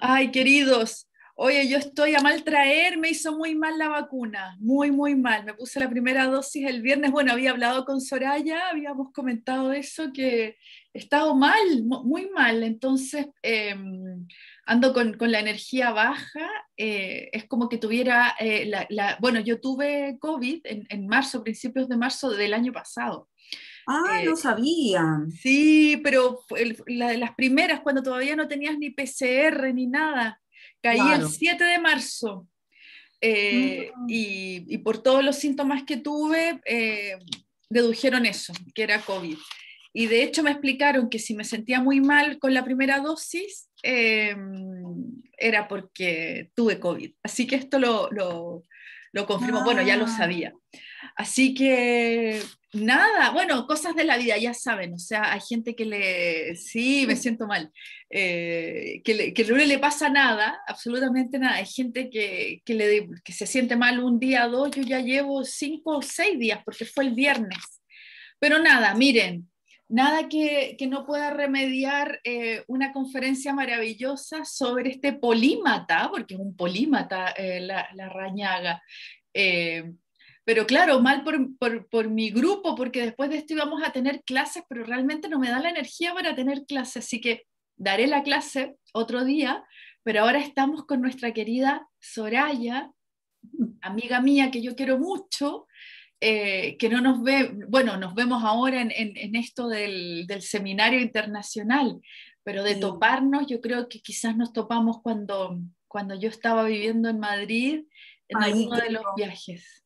Ay, queridos, oye, yo estoy a mal traer, me hizo muy mal la vacuna, muy, muy mal. Me puse la primera dosis el viernes, bueno, había hablado con Soraya, habíamos comentado eso, que he estado mal, muy mal, entonces em, ando con, la energía baja, eh, es como que tuviera, eh, la, bueno, yo tuve COVID en, en marzo, principios de marzo del año pasado. Ah, eh, no sabía. Sí, pero la de las primeras, cuando todavía no tenías ni PCR ni nada. Caí el 7 de marzo. Eh, ah. y, por todos los síntomas que tuve, eh, dedujeron eso, que era COVID. Y de hecho me explicaron que si me sentía muy mal con la primera dosis, era porque tuve COVID. Así que esto lo, lo, confirmo, bueno, ya lo ah. sabía. Así que nada, bueno, cosas de la vida, ya saben, o sea, hay gente que le, sí, me mm. siento mal, eh, que, le, que, no le pasa nada, absolutamente nada, hay gente que, le, que se siente mal un día o dos, yo ya llevo cinco o seis días porque fue el viernes, pero nada, miren, nada que, no pueda remediar eh, una conferencia maravillosa sobre este polímata, porque es un polímata eh, la, la, rañaga pero claro, mal por, mi grupo, porque después de esto íbamos a tener clases, pero realmente no me da la energía para tener clases, así que daré la clase otro día, pero ahora estamos con nuestra querida Soraya, amiga mía que yo quiero mucho, eh, que no nos ve, bueno, nos vemos ahora en, esto del, seminario internacional, pero de toparnos, yo creo que quizás nos topamos cuando, cuando yo estaba viviendo en Madrid, en uno alguno de los viajes.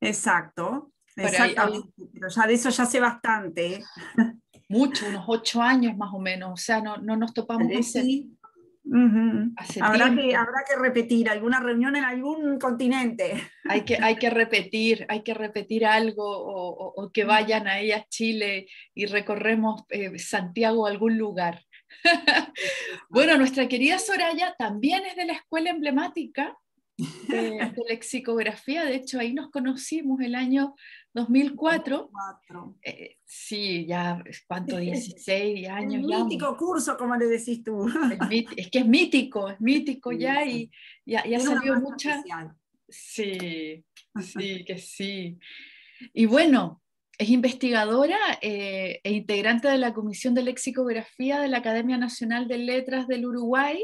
Exacto, exactamente. Pero, ya de eso ya sé bastante. Mucho, unos ocho años más o menos. O sea, no, nos topamos. con. habrá, que, habrá que repetir alguna reunión en algún continente. Hay que, hay que repetir, hay que repetir algo o, que vayan ahí a Chile y recorremos eh, Santiago algún lugar. bueno, nuestra querida Soraya también es de la escuela emblemática de, lexicografía. De hecho, ahí nos conocimos el año 2004. Eh, sí, ya, ¿cuánto? 16 años. El mítico curso, como le decís tú. Es, que es mítico, es mítico ya y ya, salió mucha... Sí, sí, que sí. Y bueno, es investigadora eh, e integrante de la Comisión de Lexicografía de la Academia Nacional de Letras del Uruguay,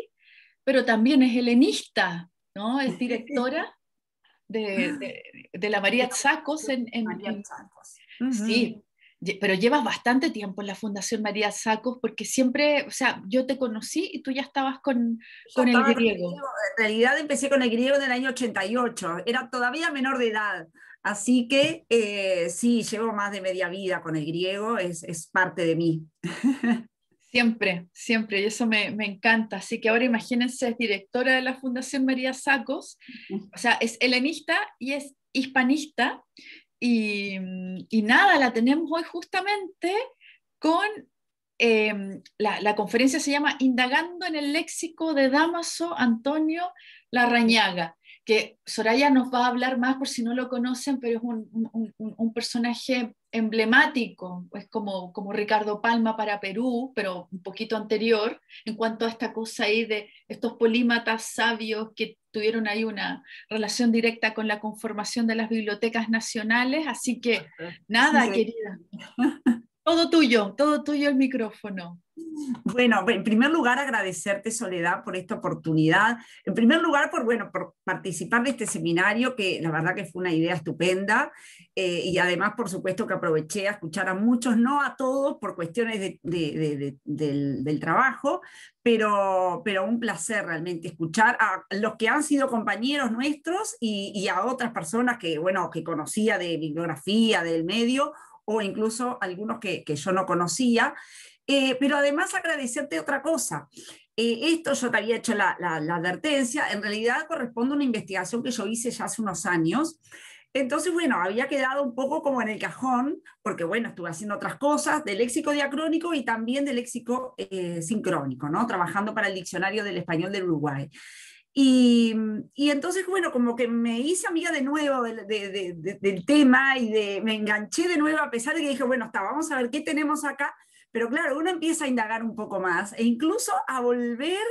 pero también es helenista, ¿no? Es directora de, la María Sacos en... María Sí, pero llevas bastante tiempo en la Fundación María Sacos, porque siempre, o sea, yo te conocí y tú ya estabas con, con el griego. En realidad empecé con el griego en el año 88, era todavía menor de edad, así que eh, sí, llevo más de media vida con el griego, es, es parte de mí. Siempre, siempre, y eso me, encanta. Así que ahora imagínense, es directora de la Fundación María Sacos, o sea, es helenista y es hispanista, y, nada, la tenemos hoy justamente con em, la, la, conferencia se llama Indagando en el léxico de Damaso Antonio Larrañaga que Soraya nos va a hablar más por si no lo conocen, pero es un, personaje emblemático, es como, como Ricardo Palma para Perú, pero un poquito anterior, en cuanto a esta cosa ahí de estos polímatas sabios que tuvieron ahí una relación directa con la conformación de las bibliotecas nacionales, así que nada, querida. Todo tuyo, todo tuyo el micrófono. Bueno, en primer lugar agradecerte Soledad por esta oportunidad. En primer lugar por, bueno, por participar de este seminario que la verdad que fue una idea estupenda eh, y además por supuesto que aproveché a escuchar a muchos, no a todos por cuestiones del, trabajo, pero, pero un placer realmente escuchar a los que han sido compañeros nuestros y, y a otras personas que bueno que conocía de bibliografía del medio o incluso algunos que, yo no conocía. Eh, pero además agradecerte otra cosa. Eh, esto yo te había hecho la, advertencia, en realidad corresponde a una investigación que yo hice ya hace unos años. Entonces, bueno, había quedado un poco como en el cajón, porque bueno, estuve haciendo otras cosas del léxico diacrónico y también del léxico eh, sincrónico, ¿no? Trabajando para el diccionario del español del Uruguay. Y, entonces, bueno, como que me hice amiga de nuevo del, tema y me enganché de nuevo a pesar de que dije, bueno, está, vamos a ver qué tenemos acá. Pero claro, uno empieza a indagar un poco más e incluso a volver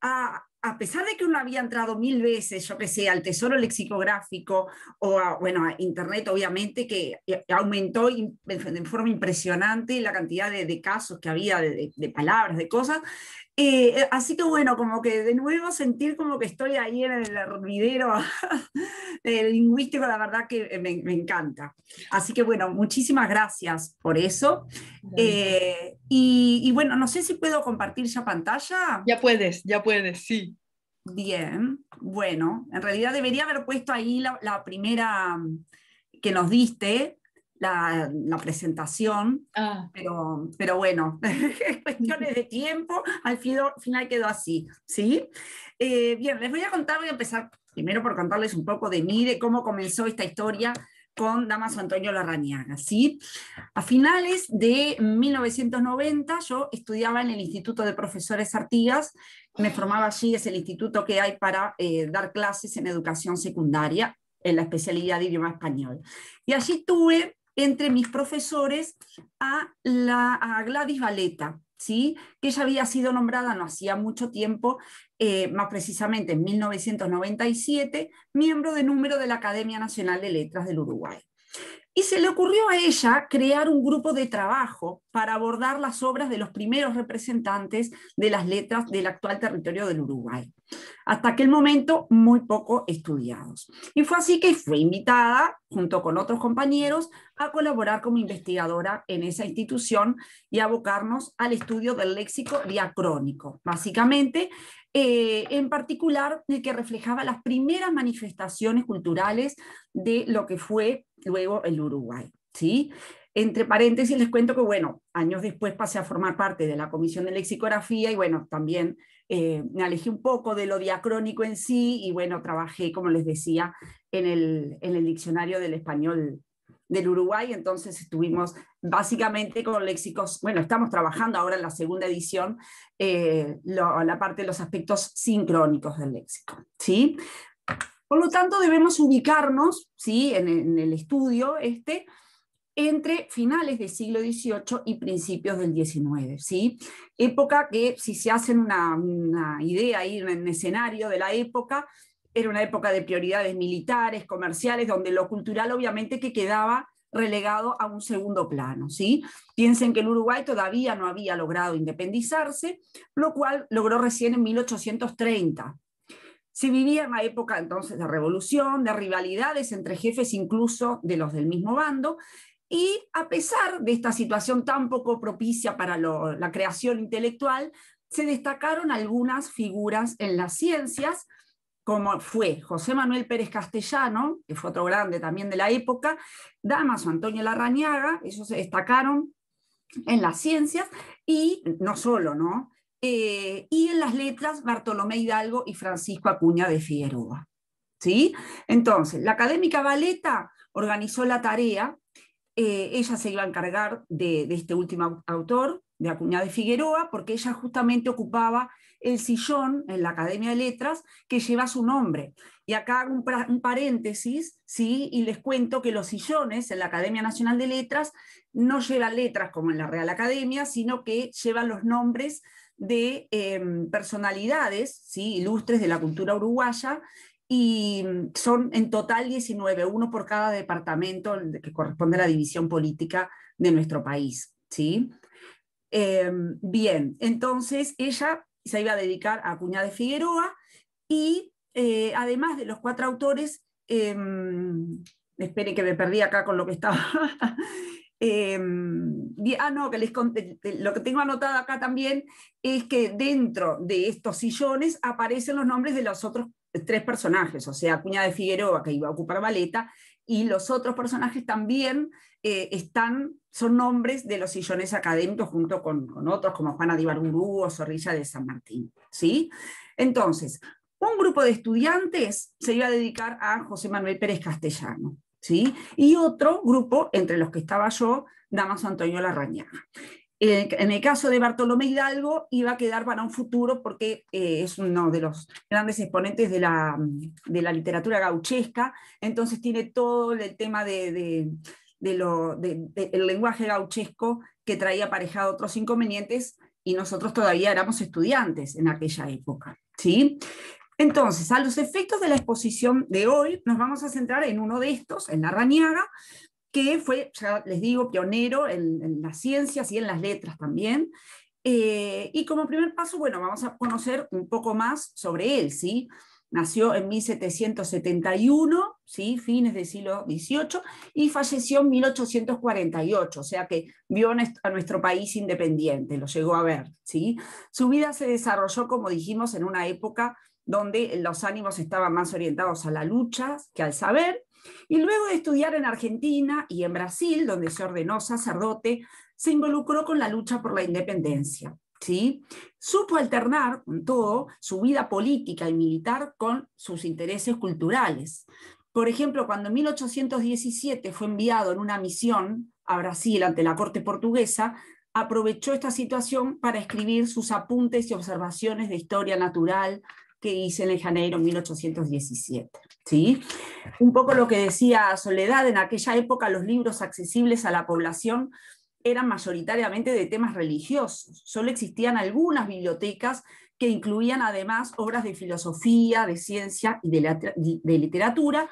a, a pesar de que uno había entrado mil veces, yo que sé, al tesoro lexicográfico o a, bueno, a Internet, obviamente, que eh, aumentó de forma impresionante la cantidad de, casos que había de, palabras, de cosas, eh, eh, así que bueno, como que de nuevo sentir como que estoy ahí en el hervidero lingüístico, la verdad que eh, me, encanta. Así que bueno, muchísimas gracias por eso. y, bueno, no sé si puedo compartir ya pantalla. Ya puedes, ya puedes, sí. Bien, bueno, en realidad debería haber puesto ahí la primera mm, que nos diste, la, presentación, ah. pero, pero bueno, cuestiones de tiempo, al final quedó así, ¿sí? Eh, bien, les voy a contar, voy a empezar primero por contarles un poco de mí, de cómo comenzó esta historia con Damaso Antonio Larrañaga. ¿sí? A finales de 1990 yo estudiaba en el Instituto de Profesores Artigas, me formaba allí, es el instituto que hay para eh, dar clases en educación secundaria en la especialidad de idioma español. Y allí tuve entre mis profesores a, la, a Gladys Valeta, ¿sí? que ella había sido nombrada no hacía mucho tiempo, eh, más precisamente en 1997, miembro de número de la Academia Nacional de Letras del Uruguay. Y se le ocurrió a ella crear un grupo de trabajo para abordar las obras de los primeros representantes de las letras del actual territorio del Uruguay, hasta aquel momento muy poco estudiados. Y fue así que fue invitada, junto con otros compañeros, a colaborar como investigadora en esa institución y abocarnos al estudio del léxico diacrónico, básicamente eh, en particular el que reflejaba las primeras manifestaciones culturales de lo que fue luego el Uruguay. ¿sí? Entre paréntesis les cuento que, bueno, años después pasé a formar parte de la Comisión de Lexicografía y, bueno, también eh, me alejé un poco de lo diacrónico en sí y, bueno, trabajé, como les decía, en el, diccionario del español del Uruguay, entonces estuvimos básicamente con léxicos, bueno, estamos trabajando ahora en la segunda edición eh, la parte de los aspectos sincrónicos del léxico, ¿sí? Por lo tanto, debemos ubicarnos ¿sí? en, el estudio este entre finales del siglo XVIII y principios del XIX, ¿sí? Época que, si se hacen una, idea ahí, un escenario de la época, era una época de prioridades militares, comerciales, donde lo cultural obviamente que quedaba relegado a un segundo plano, ¿sí? Piensen que el Uruguay todavía no había logrado independizarse, lo cual logró recién en 1830, se vivía en una época entonces de revolución, de rivalidades entre jefes incluso de los del mismo bando, y a pesar de esta situación tan poco propicia para la creación intelectual, se destacaron algunas figuras en las ciencias, como fue José Manuel Pérez Castellano, que fue otro grande también de la época, Damaso Antonio Larrañaga, ellos se destacaron en las ciencias y no solo, ¿no? Eh, y en las letras Bartolomé Hidalgo y Francisco Acuña de Figueroa. ¿Sí? Entonces, la académica Valeta organizó la tarea, eh, ella se iba a encargar de, este último autor, de Acuña de Figueroa, porque ella justamente ocupaba el sillón en la Academia de Letras que lleva su nombre. Y acá hago un, paréntesis, ¿sí? Y les cuento que los sillones en la Academia Nacional de Letras no llevan letras como en la Real Academia, sino que llevan los nombres de em, personalidades ¿sí? ilustres de la cultura uruguaya y mm, son en total 19, uno por cada departamento que corresponde a la división política de nuestro país. ¿sí? Em, bien, entonces ella se iba a dedicar a Cuñada de Figueroa y eh, además de los cuatro autores, em, espere que me perdí acá con lo que estaba. ah, no, que les lo que tengo anotado acá también es que dentro de estos sillones aparecen los nombres de los otros tres personajes, o sea, Cuña de Figueroa, que iba a ocupar Valeta, y los otros personajes también eh, están, son nombres de los sillones académicos junto con, otros como Juana de Ibarburú o Zorrilla de San Martín. ¿sí? Entonces, un grupo de estudiantes se iba a dedicar a José Manuel Pérez Castellano, ¿sí? y otro grupo, entre los que estaba yo, Damaso Antonio Larrañaga. Eh, en el caso de Bartolomé Hidalgo, iba a quedar para un futuro porque eh, es uno de los grandes exponentes mm, de la, literatura gauchesca, entonces tiene todo el tema del de, de, lenguaje gauchesco que traía aparejado otros inconvenientes y nosotros todavía éramos estudiantes en aquella época. ¿sí? Entonces, a los efectos de la exposición de hoy, nos vamos a centrar en uno de estos, en la que fue, ya les digo, pionero en, las ciencias y en las letras también. Eh, y como primer paso, bueno, vamos a conocer un poco más sobre él, ¿sí? Nació en 1771, ¿sí? fines del siglo XVIII, y falleció en 1848, o sea que vio a nuestro país independiente, lo llegó a ver. ¿sí? Su vida se desarrolló, como dijimos, en una época donde los ánimos estaban más orientados a la lucha que al saber, y luego de estudiar en Argentina y en Brasil, donde se ordenó sacerdote, se involucró con la lucha por la independencia. ¿sí? Supo alternar, todo, su vida política y militar con sus intereses culturales. Por ejemplo, cuando en 1817 fue enviado en una misión a Brasil ante la corte portuguesa, aprovechó esta situación para escribir sus apuntes y observaciones de historia natural, que hice en el Janeiro 1817. Un poco lo que decía Soledad, en aquella época los libros accesibles a la población eran mayoritariamente de temas religiosos. Solo existían algunas bibliotecas que incluían además obras de filosofía, de ciencia y de, literatura,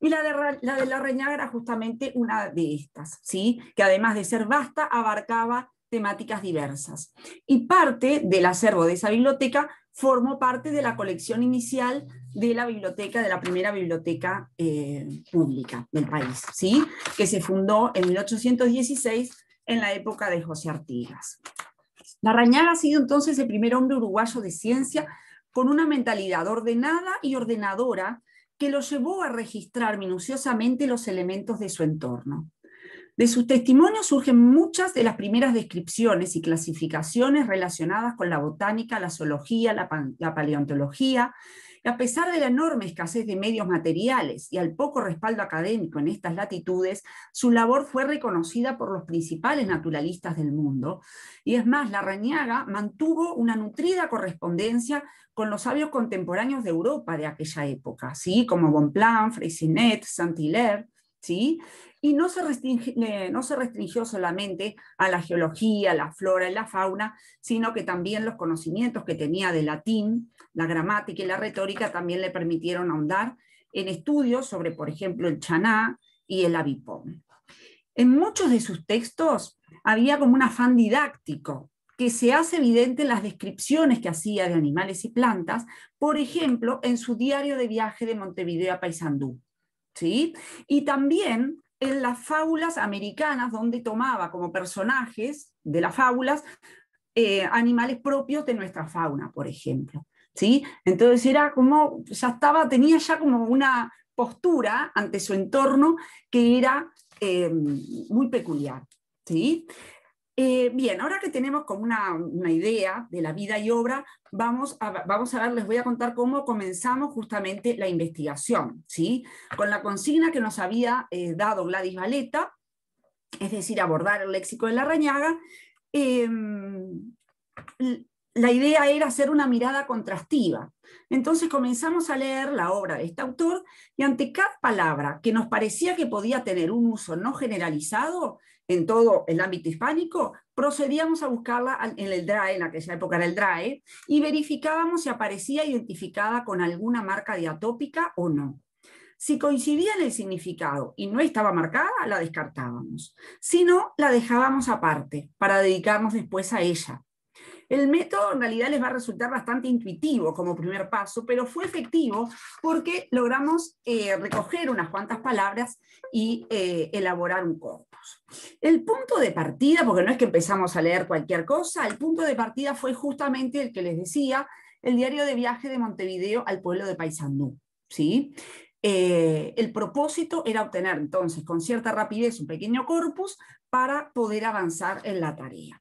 y la de la, de la Reñaga era justamente una de estas, ¿sí? que además de ser vasta, abarcaba temáticas diversas. Y parte del acervo de esa biblioteca formó parte de la colección inicial de la biblioteca, de la primera biblioteca eh, pública del país, ¿sí? que se fundó en 1816 en la época de José Artigas. Narrañaga ha sido entonces el primer hombre uruguayo de ciencia con una mentalidad ordenada y ordenadora que lo llevó a registrar minuciosamente los elementos de su entorno. De sus testimonios surgen muchas de las primeras descripciones y clasificaciones relacionadas con la botánica, la zoología, la, paleontología, y a pesar de la enorme escasez de medios materiales y al poco respaldo académico en estas latitudes, su labor fue reconocida por los principales naturalistas del mundo. Y es más, Larrañaga mantuvo una nutrida correspondencia con los sabios contemporáneos de Europa de aquella época, así como Bonpland, Freycinet, Saint-Hilaire, ¿sí? Y no se, eh, no se restringió solamente a la geología, la flora y la fauna, sino que también los conocimientos que tenía de latín, la gramática y la retórica también le permitieron ahondar en estudios sobre, por ejemplo, el chaná y el avipón. En muchos de sus textos había como un afán didáctico que se hace evidente en las descripciones que hacía de animales y plantas, por ejemplo, en su diario de viaje de Montevideo a Paysandú, ¿sí? Y también en las fábulas americanas, donde tomaba como personajes de las fábulas eh, animales propios de nuestra fauna, por ejemplo. ¿sí? Entonces era como, ya estaba, tenía ya como una postura ante su entorno que era eh, muy peculiar. ¿sí? Eh, bien, ahora que tenemos como una, idea de la vida y obra, vamos a, vamos a ver, les voy a contar cómo comenzamos justamente la investigación, ¿sí? Con la consigna que nos había eh, dado Gladys Valeta, es decir, abordar el léxico de la rañaga, em, la idea era hacer una mirada contrastiva. Entonces comenzamos a leer la obra de este autor y ante cada palabra que nos parecía que podía tener un uso no generalizado, en todo el ámbito hispánico, procedíamos a buscarla en el DRAE, en aquella época era el DRAE, y verificábamos si aparecía identificada con alguna marca diatópica o no. Si coincidía en el significado y no estaba marcada, la descartábamos. Si no, la dejábamos aparte para dedicarnos después a ella. El método en realidad les va a resultar bastante intuitivo como primer paso, pero fue efectivo porque logramos eh, recoger unas cuantas palabras y eh, elaborar un código. El punto de partida, porque no es que empezamos a leer cualquier cosa, el punto de partida fue justamente el que les decía, el diario de viaje de Montevideo al pueblo de Paysandú. ¿sí? Eh, el propósito era obtener entonces con cierta rapidez un pequeño corpus para poder avanzar en la tarea.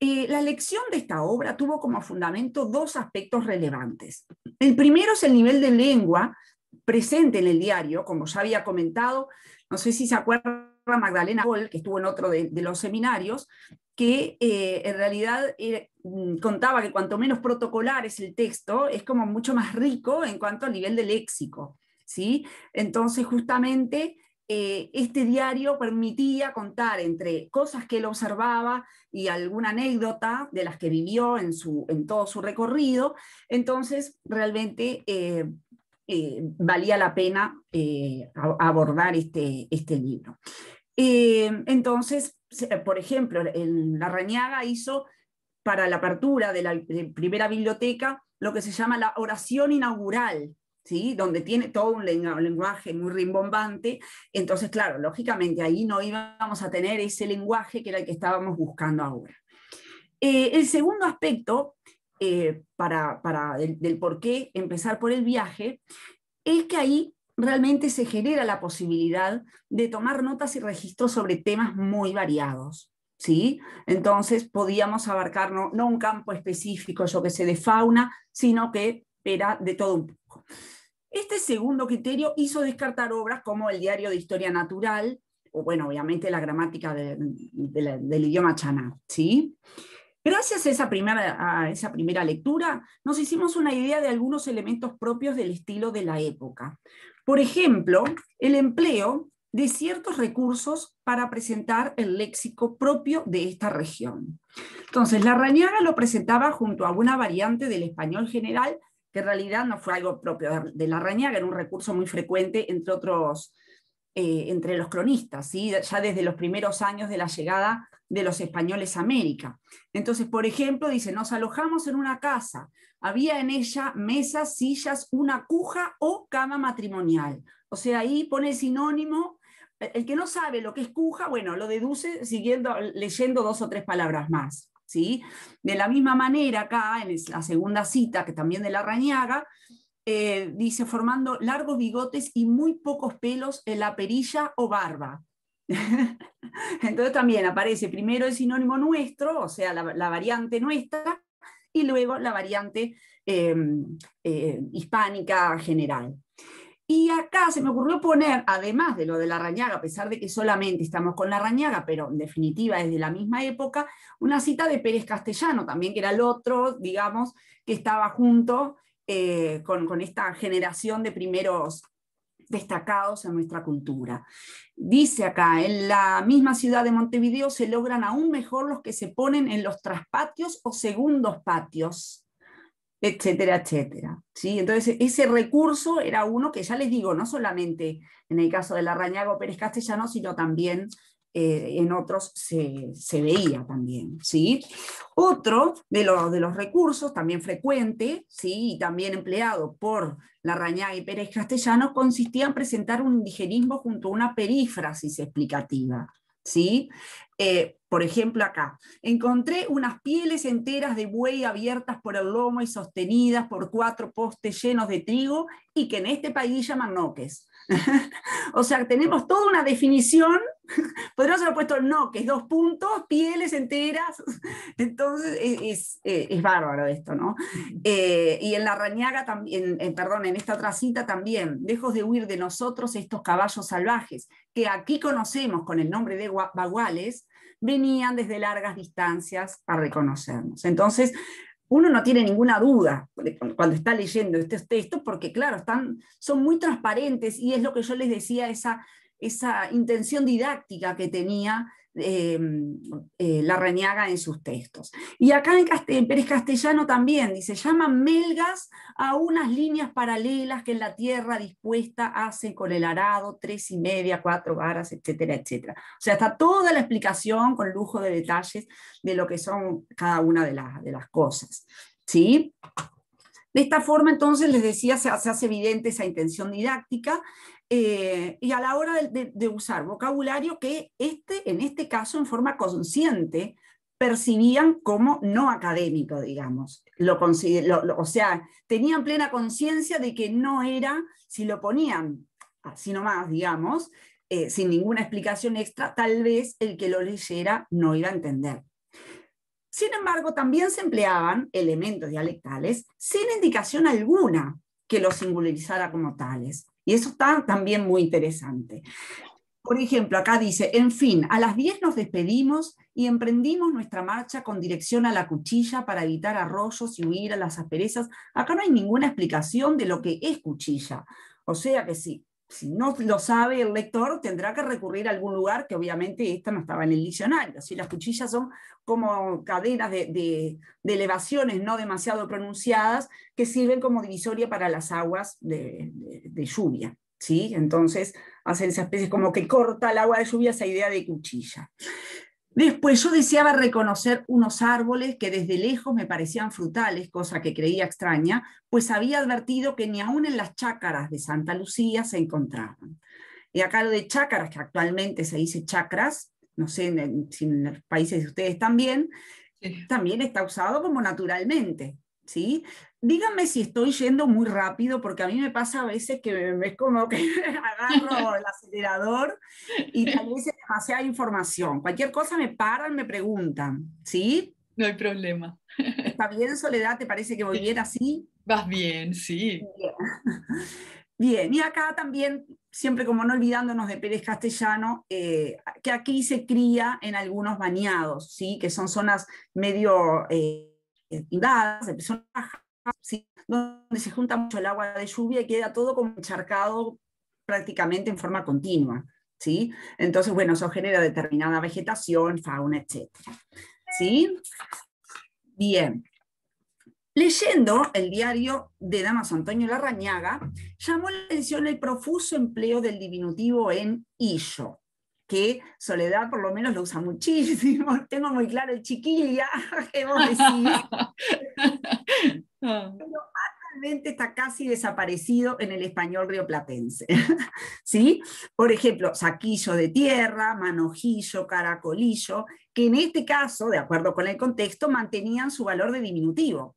Eh, la elección de esta obra tuvo como fundamento dos aspectos relevantes. El primero es el nivel de lengua presente en el diario, como ya había comentado, no sé si se acuerdan Magdalena Gol, que estuvo en otro de, los seminarios, que eh, en realidad eh, mm, contaba que cuanto menos protocolar es el texto, es como mucho más rico en cuanto al nivel de léxico. ¿sí? Entonces, justamente, eh, este diario permitía contar entre cosas que él observaba y alguna anécdota de las que vivió en, su, en todo su recorrido. Entonces, realmente valía la pena abordar este, este libro. Eh, entonces, por ejemplo, en la hizo para la apertura de la primera biblioteca lo que se llama la oración inaugural, ¿sí? donde tiene todo un lenguaje muy rimbombante. Entonces, claro, lógicamente ahí no íbamos a tener ese lenguaje que era el que estábamos buscando ahora. Eh, el segundo aspecto eh, para, del por qué empezar por el viaje es que ahí realmente se genera la posibilidad de tomar notas y registros sobre temas muy variados. ¿Sí? Entonces podíamos abarcar no, un campo específico, yo que se de fauna, sino que era de todo un poco. Este segundo criterio hizo descartar obras como el Diario de Historia Natural, o bueno, obviamente la gramática del idioma chaná, ¿sí? Gracias a esa, primera, a esa primera lectura, nos hicimos una idea de algunos elementos propios del estilo de la época. Por ejemplo, el empleo de ciertos recursos para presentar el léxico propio de esta región. Entonces, la Rañaga lo presentaba junto a una variante del español general, que en realidad no fue algo propio de la Rañaga, era un recurso muy frecuente entre otros, eh, entre los cronistas, ya desde los primeros años de la llegada de los españoles América. Entonces, por ejemplo, dice, nos alojamos en una casa, había en ella mesas, sillas, una cuja o cama matrimonial. O sea, ahí pone sinónimo, el que no sabe lo que es cuja, bueno, lo deduce siguiendo, leyendo dos o tres palabras más. ¿sí? De la misma manera, acá en la segunda cita, que también de la rañaga, eh, dice, formando largos bigotes y muy pocos pelos en la perilla o barba. Entonces también aparece primero el sinónimo nuestro, o sea, la, variante nuestra, y luego la variante em, eh, hispánica general. Y acá se me ocurrió poner, además de lo de la rañaga, a pesar de que solamente estamos con la rañaga, pero en definitiva es de la misma época, una cita de Pérez Castellano también, que era el otro, digamos, que estaba junto eh, con, esta generación de primeros destacados en nuestra cultura. Dice acá, en la misma ciudad de Montevideo se logran aún mejor los que se ponen en los traspatios o segundos patios, etcétera, etcétera. ¿Sí? Entonces, ese recurso era uno que ya les digo, no solamente en el caso de la Rañago Pérez Castellano, sino también eh, en otros se, veía también, ¿sí? Otro de, de los recursos, también frecuente, ¿sí? Y también empleado por Larrañaga y Pérez Castellano, consistía en presentar un indigenismo junto a una perífrasis explicativa, ¿sí? Eh, por ejemplo, acá, encontré unas pieles enteras de buey abiertas por el lomo y sostenidas por cuatro postes llenos de trigo y que en este país llaman noques. o sea, tenemos toda una definición, podríamos haber puesto no, que es dos puntos, pieles enteras, entonces e, es, e, es, bárbaro esto, ¿no? Eh, y en la rañaga también, perdón, en esta otra cita también, dejos de huir de nosotros estos caballos salvajes, que aquí conocemos con el nombre de baguales, venían desde largas distancias a reconocernos. Entonces, uno no tiene ninguna duda cuando está leyendo estos textos, porque claro, están, son muy transparentes y es lo que yo les decía, esa, esa intención didáctica que tenía Em, eh, la reñaga en sus textos. Y acá en, Pérez Castellano también dice, llaman melgas a unas líneas paralelas que en la tierra dispuesta hacen con el arado, tres y media, cuatro varas, etcétera, etcétera. O sea, está toda la explicación con lujo de detalles de lo que son cada una de, las cosas. ¿Sí? De esta forma, entonces, les decía, se, hace evidente esa intención didáctica. Eh, y a la hora de, usar vocabulario que este, en este caso en forma consciente percibían como no académico, digamos. o sea, tenían plena conciencia de que no era, si lo ponían así nomás, digamos, eh, sin ninguna explicación extra, tal vez el que lo leyera no iba a entender. Sin embargo, también se empleaban elementos dialectales sin indicación alguna que los singularizara como tales. Y eso está también muy interesante. Por ejemplo, acá dice, en fin, a las 10 nos despedimos y emprendimos nuestra marcha con dirección a la cuchilla para evitar arroyos y huir a las asperezas. Acá no hay ninguna explicación de lo que es cuchilla. O sea que sí, si no lo sabe el lector, tendrá que recurrir a algún lugar que obviamente esta no estaba en el diccionario. Si las cuchillas son como cadenas de, elevaciones no demasiado pronunciadas que sirven como divisoria para las aguas de, lluvia. ¿sí? Entonces hacen esa especie como que corta el agua de lluvia esa idea de cuchilla. Después yo deseaba reconocer unos árboles que desde lejos me parecían frutales, cosa que creía extraña, pues había advertido que ni aún en las chácaras de Santa Lucía se encontraban. Y acá lo de chácaras, que actualmente se dice chacras, no sé si en, los países de ustedes también, también está usado como naturalmente, ¿sí? Díganme si estoy yendo muy rápido, porque a mí me pasa a veces que me, es como que agarro el acelerador y tal vez es demasiada información. Cualquier cosa me paran, me preguntan, ¿sí? No hay problema. ¿Está bien, Soledad? ¿Te parece que voy bien así? Vas bien, sí. Bien. y acá también, siempre como no olvidándonos de Pérez Castellano, eh, que aquí se cría en algunos bañados, ¿sí? que son zonas medio... Eh, bajas donde se junta mucho el agua de lluvia y queda todo como encharcado prácticamente en forma continua. ¿sí? Entonces, bueno, eso genera determinada vegetación, fauna, etc. ¿sí? Bien. Leyendo el diario de Damas Antonio Larrañaga, llamó la atención el profuso empleo del diminutivo en illo, que Soledad por lo menos lo usa muchísimo. Tengo muy claro el chiquilla que vos decís. Ah. Pero actualmente está casi desaparecido en el español rioplatense. ¿Sí? Por ejemplo, saquillo de tierra, manojillo, caracolillo, que en este caso, de acuerdo con el contexto, mantenían su valor de diminutivo.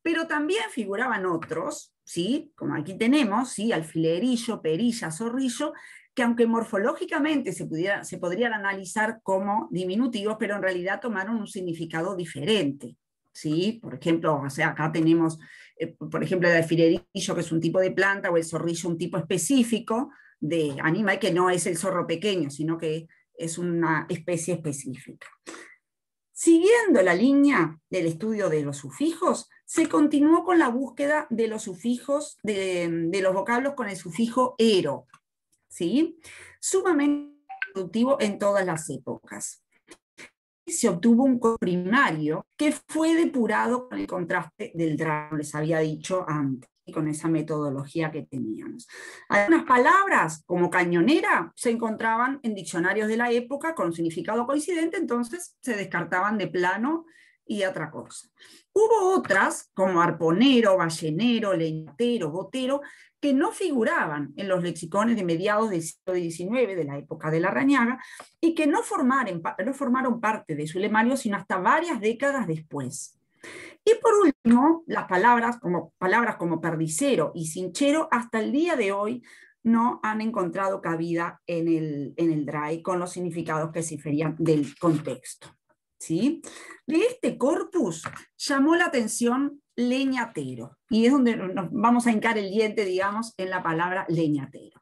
Pero también figuraban otros, ¿sí? como aquí tenemos, ¿sí? alfilerillo, perilla, zorrillo, que aunque morfológicamente se, pudiera, se podrían analizar como diminutivos, pero en realidad tomaron un significado diferente. ¿sí? Por ejemplo, o sea, acá tenemos, eh, por ejemplo, el alfilerillo, que es un tipo de planta, o el zorrillo, un tipo específico de animal que no es el zorro pequeño, sino que es una especie específica. Siguiendo la línea del estudio de los sufijos, se continuó con la búsqueda de los sufijos, de, de los vocablos con el sufijo ero, ¿sí? Sumamente productivo en todas las épocas. Se obtuvo un primario que fue depurado con el contraste del drama, les había dicho antes con esa metodología que teníamos. Algunas palabras, como cañonera, se encontraban en diccionarios de la época con significado coincidente, entonces se descartaban de plano y otra cosa. Hubo otras, como arponero, ballenero, leñatero, botero, que no figuraban en los lexicones de mediados del siglo XIX, de la época de la Rañaga, y que no formaron, parte de su lemario sino hasta varias décadas después. Y por último, las palabras como, palabras perdicero y sinchero hasta el día de hoy no han encontrado cabida en el, en el DRAI con los significados que se diferían del contexto. ¿sí? De este corpus llamó la atención leñatero, y es donde nos vamos a hincar el diente, digamos, en la palabra leñatero.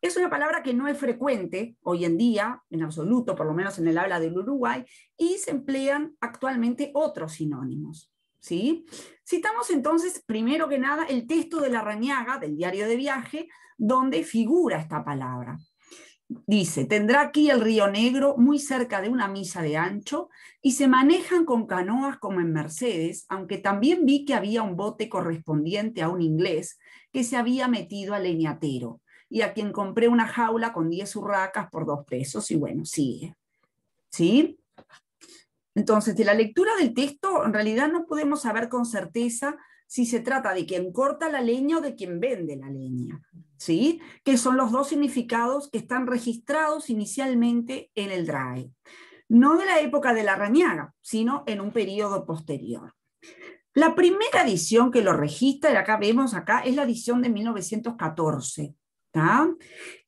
Es una palabra que no es frecuente hoy en día, en absoluto, por lo menos en el habla del Uruguay, y se emplean actualmente otros sinónimos. ¿sí? Citamos entonces, primero que nada, el texto de la Rañaga, del diario de viaje, donde figura esta palabra. Dice, tendrá aquí el río Negro muy cerca de una misa de ancho y se manejan con canoas como en Mercedes, aunque también vi que había un bote correspondiente a un inglés que se había metido al leñatero y a quien compré una jaula con 10 urracas por dos pesos y bueno, sigue. ¿Sí? Entonces, de la lectura del texto, en realidad no podemos saber con certeza si se trata de quien corta la leña o de quien vende la leña, ¿sí? que son los dos significados que están registrados inicialmente en el DRAE. No de la época de la rañaga, sino en un periodo posterior. La primera edición que lo registra, y acá vemos acá, es la edición de 1914. ¿tá?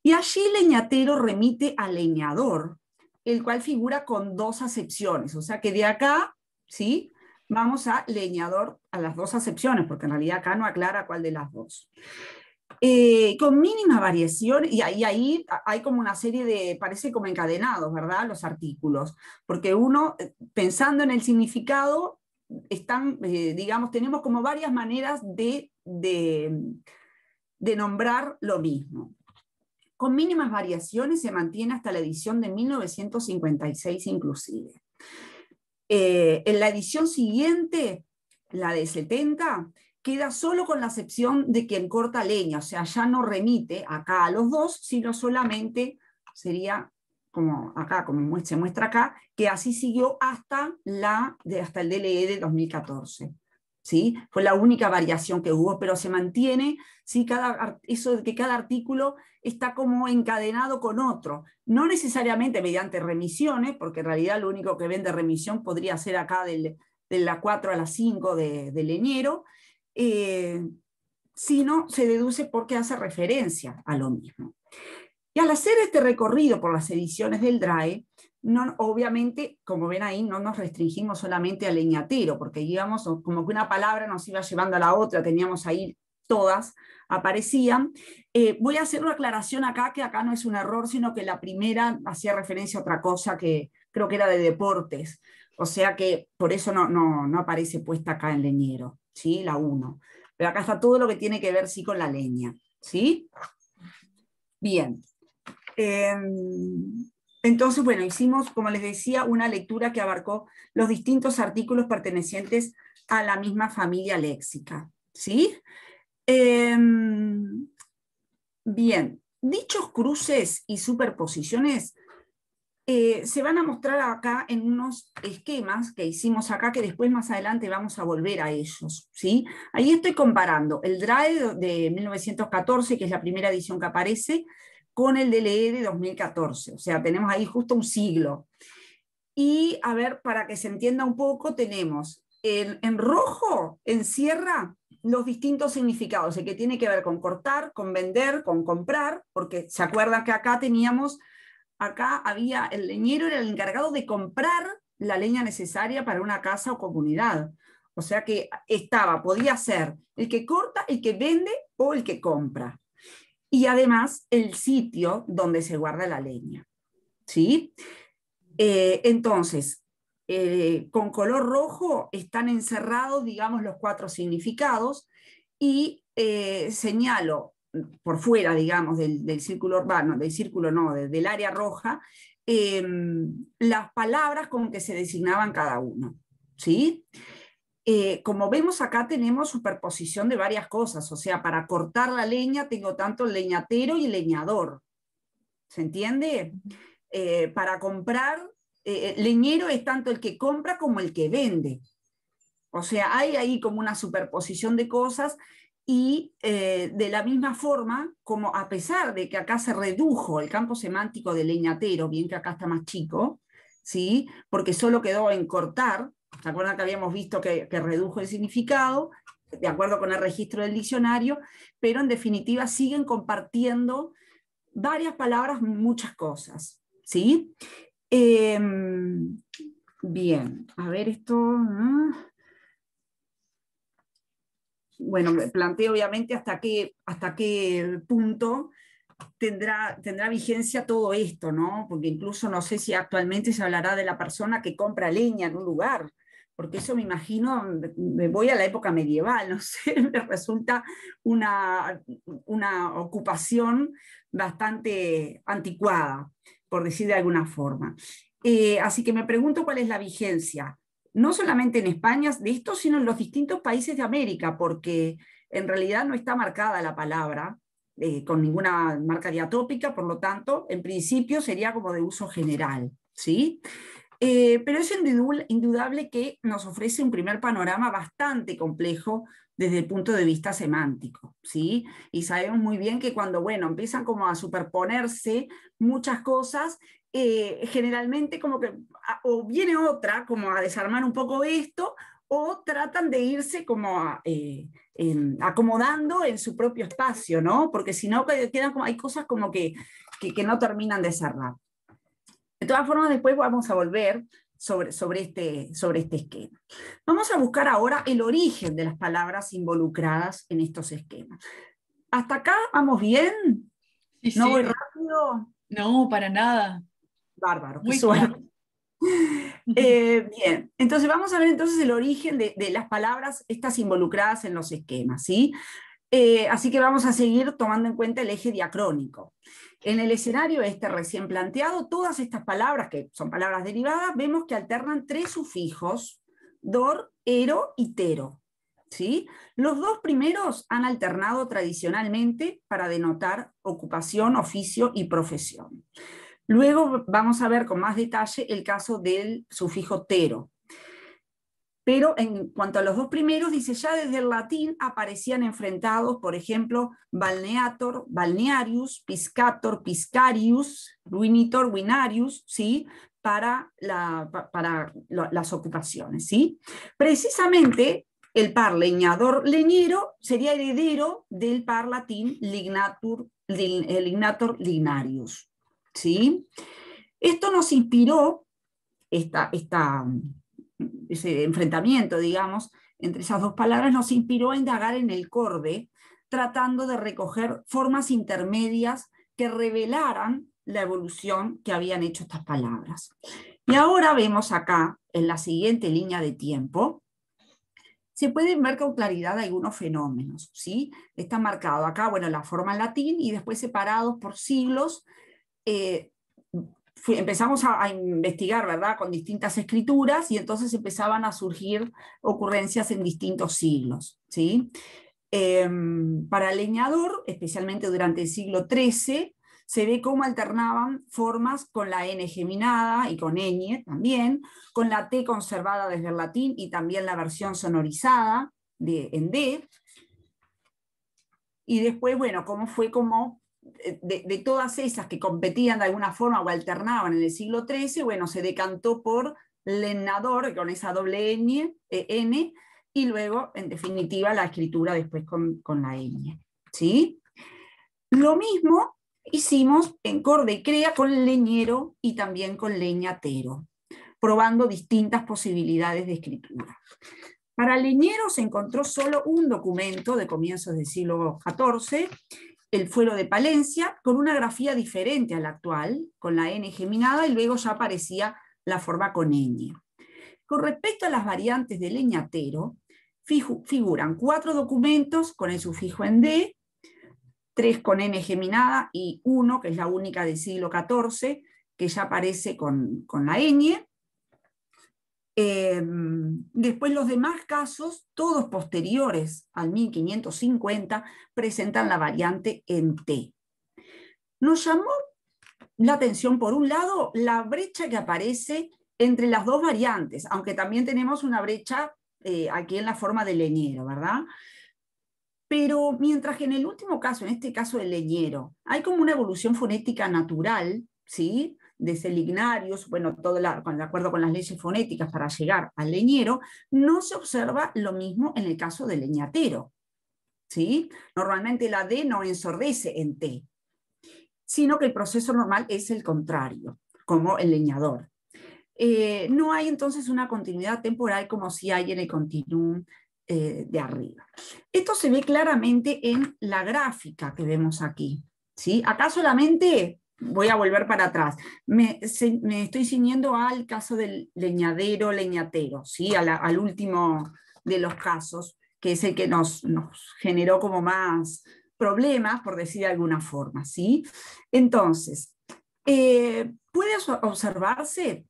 Y allí leñatero remite al leñador, el cual figura con dos acepciones, o sea que de acá, ¿sí? Vamos a leñador a las dos acepciones, porque en realidad acá no aclara cuál de las dos. Eh, con mínima variación, y ahí, hay como una serie de, parece como encadenados, ¿verdad? Los artículos, porque uno, eh, pensando en el significado, están, eh, digamos, tenemos como varias maneras de nombrar lo mismo. Con mínimas variaciones se mantiene hasta la edición de 1956 inclusive. Eh, en la edición siguiente, la de 70, queda solo con la excepción de quien corta leña, o sea, ya no remite acá a los dos, sino solamente sería como acá, como se muestra acá, que así siguió hasta, la, hasta el DLE de 2014. Fue la única variación que hubo, pero se mantiene, Cada, eso de que cada artículo está como encadenado con otro, no necesariamente mediante remisiones, porque en realidad lo único que vende remisión podría ser acá de la 4 a la 5 de, del enero, eh, sino se deduce porque hace referencia a lo mismo. Y al hacer este recorrido por las ediciones del DRAE, obviamente, como ven ahí, no nos restringimos solamente al leñatero, porque íbamos como que una palabra nos iba llevando a la otra, teníamos ahí todas, aparecían. Eh, voy a hacer una aclaración acá, que acá no es un error, sino que la primera hacía referencia a otra cosa que creo que era de deportes, o sea que por eso no, aparece puesta acá en leñero, ¿sí? La 1. Pero acá está todo lo que tiene que ver, sí, con la leña, ¿sí? Bien, Em, entonces, bueno, hicimos, como les decía, una lectura que abarcó los distintos artículos pertenecientes a la misma familia léxica. ¿Sí? Em, bien, dichos cruces y superposiciones eh, se van a mostrar acá en unos esquemas que hicimos acá, que después más adelante vamos a volver a ellos. ¿sí? Ahí estoy comparando el DRAE de 1914, que es la primera edición que aparece, con el e de 2014. O sea, tenemos ahí justo un siglo. Y a ver, para que se entienda un poco, tenemos en, en rojo, encierra los distintos significados, el que tiene que ver con cortar, con vender, con comprar, porque se acuerda que acá teníamos, acá había, el leñero era el encargado de comprar la leña necesaria para una casa o comunidad. O sea que estaba, podía ser el que corta, el que vende o el que compra y además el sitio donde se guarda la leña. ¿Sí? Eh, entonces, eh, con color rojo están encerrados, digamos, los cuatro significados y eh, señalo por fuera, digamos, del, círculo urbano, del círculo no, del área roja, em, las palabras con que se designaban cada uno. ¿Sí? Eh, como vemos acá tenemos superposición de varias cosas, o sea, para cortar la leña tengo tanto leñatero y leñador, ¿se entiende? Eh, para comprar, eh, leñero es tanto el que compra como el que vende, o sea, hay ahí como una superposición de cosas y de la misma forma, como a pesar de que acá se redujo el campo semántico de leñatero, bien que acá está más chico, ¿sí? porque solo quedó en cortar, ¿Se acuerdan que habíamos visto que, redujo el significado? de acuerdo con el registro del diccionario, pero en definitiva siguen compartiendo varias palabras, muchas cosas. ¿sí? Em, bien, a ver esto... Bueno, planteo obviamente hasta qué, hasta qué punto tendrá, tendrá vigencia todo esto, ¿no? Porque incluso no sé si actualmente se hablará de la persona que compra leña en un lugar, porque eso me imagino, me voy a la época medieval, no sé, me resulta una, una ocupación bastante anticuada, por decir de alguna forma. Eh, así que me pregunto cuál es la vigencia, no solamente en España de esto, sino en los distintos países de América, porque en realidad no está marcada la palabra eh, con ninguna marca diatópica, por lo tanto, en principio sería como de uso general. ¿sí? Eh, pero es indudable que nos ofrece un primer panorama bastante complejo desde el punto de vista semántico, ¿sí? Y sabemos muy bien que cuando, bueno, empiezan como a superponerse muchas cosas, eh, generalmente como que ah, o viene otra como a desarmar un poco esto o tratan de irse como eh, acomodando en su propio espacio, Porque si no, quedan como, hay cosas como que, que no terminan de cerrar. De todas formas, después vamos a volver sobre, sobre, este, sobre este esquema. Vamos a buscar ahora el origen de las palabras involucradas en estos esquemas. ¿Hasta acá vamos bien? ¿No voy rápido? No, para nada. Bárbaro, qué suerte. Eh, bien, entonces vamos a ver entonces el origen de, las palabras estas involucradas en los esquemas, eh, así que vamos a seguir tomando en cuenta el eje diacrónico. En el escenario este recién planteado, todas estas palabras, que son palabras derivadas, vemos que alternan tres sufijos, dor, ero y tero. ¿sí? Los dos primeros han alternado tradicionalmente para denotar ocupación, oficio y profesión. Luego vamos a ver con más detalle el caso del sufijo tero, pero en cuanto a los dos primeros, dice, ya desde el latín aparecían enfrentados, por ejemplo, balneator, balnearius, piscator, piscarius, ruinitor, winarius, ¿sí? para, las ocupaciones. ¿sí? Precisamente el par leñador leñero sería heredero del par latín lignatur, eh, lignator lignarius. ¿sí? Esto nos inspiró esta, esta, ese enfrentamiento, digamos, entre esas dos palabras, nos inspiró a indagar en el corde, tratando de recoger formas intermedias que revelaran la evolución que habían hecho estas palabras. Y ahora vemos acá, en la siguiente línea de tiempo, se pueden ver con claridad algunos fenómenos, ¿sí? Está marcado acá, bueno, la forma en latín y después separados por siglos, eh, empezamos a, investigar, ¿verdad?, con distintas escrituras y entonces empezaban a surgir ocurrencias en distintos siglos, ¿sí? Em, para el leñador, especialmente durante el siglo XIII, se ve cómo alternaban formas con la N geminada y con ñ también, con la T conservada desde el latín y también la versión sonorizada de, en D. Y después, bueno, cómo fue como eh, de, todas esas que competían de alguna forma o alternaban en el siglo XIII, bueno, se decantó por Lennador, con esa doble eh, N, y luego, en definitiva, la escritura después con, la ñ. ¿sí? Lo mismo hicimos en Corde y Crea con leñero y también con leñatero, probando distintas posibilidades de escritura. Para leñero se encontró solo un documento de comienzos del siglo XIV, el fuero de Palencia, con una grafía diferente a la actual, con la N geminada, y luego ya aparecía la forma con ñ. Con respecto a las variantes del leñatero, figuran cuatro documentos con el sufijo en D, tres con N geminada y uno, que es la única del siglo XIV, que ya aparece con, con la ñ, Em, después los demás casos, todos posteriores al 1550, presentan la variante en T. Nos llamó la atención, por un lado, la brecha que aparece entre las dos variantes, aunque también tenemos una brecha eh, aquí en la forma de leñero, ¿verdad? Pero mientras que en el último caso, en este caso del leñero, hay como una evolución fonética natural, ¿sí? de celignarios bueno, todo la, de acuerdo con las leyes fonéticas para llegar al leñero, no se observa lo mismo en el caso del leñatero. ¿sí? Normalmente la D no ensordece en T, sino que el proceso normal es el contrario, como el leñador. Eh, no hay entonces una continuidad temporal como si hay en el continuum eh, de arriba. Esto se ve claramente en la gráfica que vemos aquí. ¿sí? Acá solamente voy a volver para atrás. Me, estoy ciñendo al caso del leñadero, leñatero, ¿sí? al último de los casos, que es el que nos, generó como más problemas, por decir de alguna forma. ¿sí? Entonces, eh, puede observarse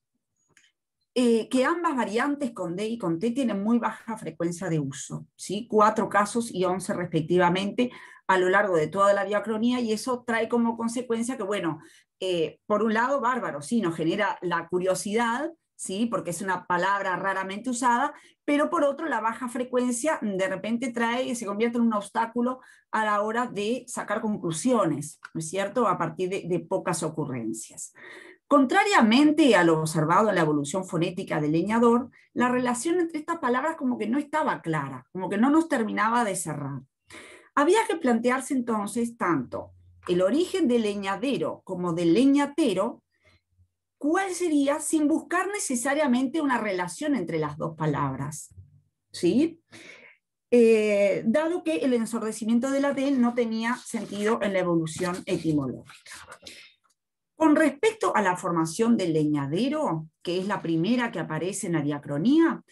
eh, que ambas variantes con D y con T tienen muy baja frecuencia de uso, ¿sí? cuatro casos y once respectivamente, a lo largo de toda la diacronía y eso trae como consecuencia que, bueno, eh, por un lado, bárbaro, sí, nos genera la curiosidad, sí, porque es una palabra raramente usada, pero por otro, la baja frecuencia de repente trae y se convierte en un obstáculo a la hora de sacar conclusiones, ¿no es cierto?, a partir de, de pocas ocurrencias. Contrariamente a lo observado en la evolución fonética del leñador, la relación entre estas palabras como que no estaba clara, como que no nos terminaba de cerrar. Había que plantearse entonces tanto el origen del leñadero como del leñatero, cuál sería sin buscar necesariamente una relación entre las dos palabras. ¿Sí? Eh, dado que el ensordecimiento de la D no tenía sentido en la evolución etimológica. Con respecto a la formación del leñadero, que es la primera que aparece en la diacronía,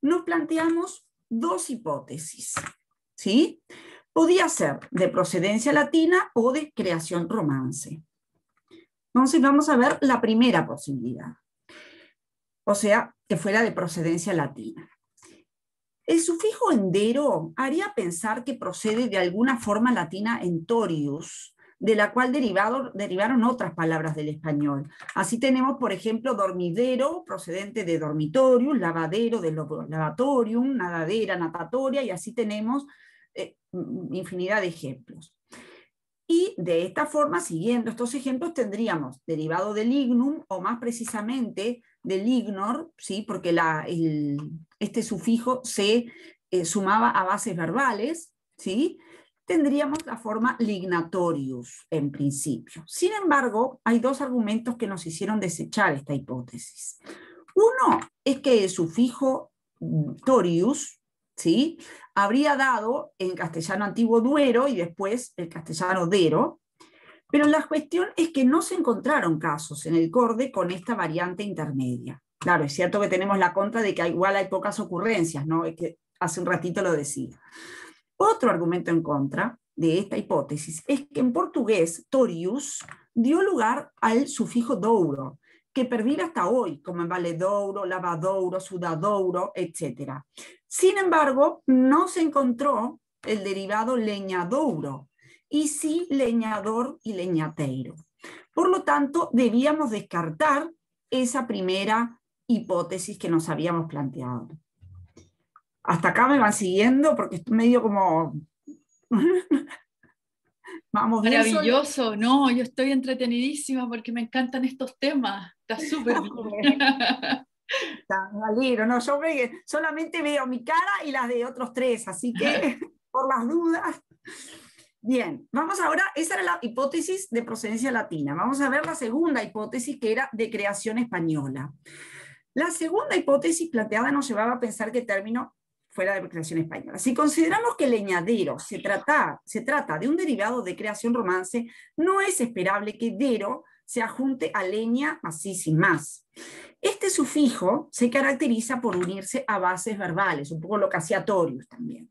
nos planteamos dos hipótesis. ¿sí? podía ser de procedencia latina o de creación romance. Entonces vamos a ver la primera posibilidad, o sea, que fuera de procedencia latina. El sufijo endero haría pensar que procede de alguna forma latina entorius, de la cual derivaron otras palabras del español. Así tenemos, por ejemplo, dormidero, procedente de dormitorium, lavadero de lavatorium, nadadera, natatoria, y así tenemos eh, mm, infinidad de ejemplos. Y de esta forma, siguiendo estos ejemplos, tendríamos derivado del ignum, o más precisamente del ignor, ¿sí? porque la, este sufijo se eh, sumaba a bases verbales, ¿sí? tendríamos la forma lignatorius en principio. Sin embargo, hay dos argumentos que nos hicieron desechar esta hipótesis. Uno es que el sufijo mm, torius ¿sí? Habría dado en castellano antiguo Duero y después el castellano Dero, pero la cuestión es que no se encontraron casos en el corde con esta variante intermedia. Claro, es cierto que tenemos la contra de que igual hay pocas ocurrencias, ¿no? Es que hace un ratito lo decía. Otro argumento en contra de esta hipótesis es que en portugués torius dio lugar al sufijo douro, que pervive hasta hoy, como en Valedouro, Lavadouro, Sudadouro, etc. Sin embargo, no se encontró el derivado leñadouro, y sí leñador y leñateiro. Por lo tanto, debíamos descartar esa primera hipótesis que nos habíamos planteado. Hasta acá me van siguiendo porque estoy medio como Vamos Maravilloso, no, yo estoy entretenidísima porque me encantan estos temas. Está súper bien. no, yo solamente veo mi cara y las de otros tres, así que por las dudas. Bien, vamos ahora, esa era la hipótesis de procedencia latina. Vamos a ver la segunda hipótesis que era de creación española. La segunda hipótesis planteada nos llevaba a pensar que el término fuera de creación española. Si consideramos que leñadero se trata, se trata de un derivado de creación romance, no es esperable que dero se ajunte a leña así sin más. Este sufijo se caracteriza por unirse a bases verbales, un poco locaciatorios también,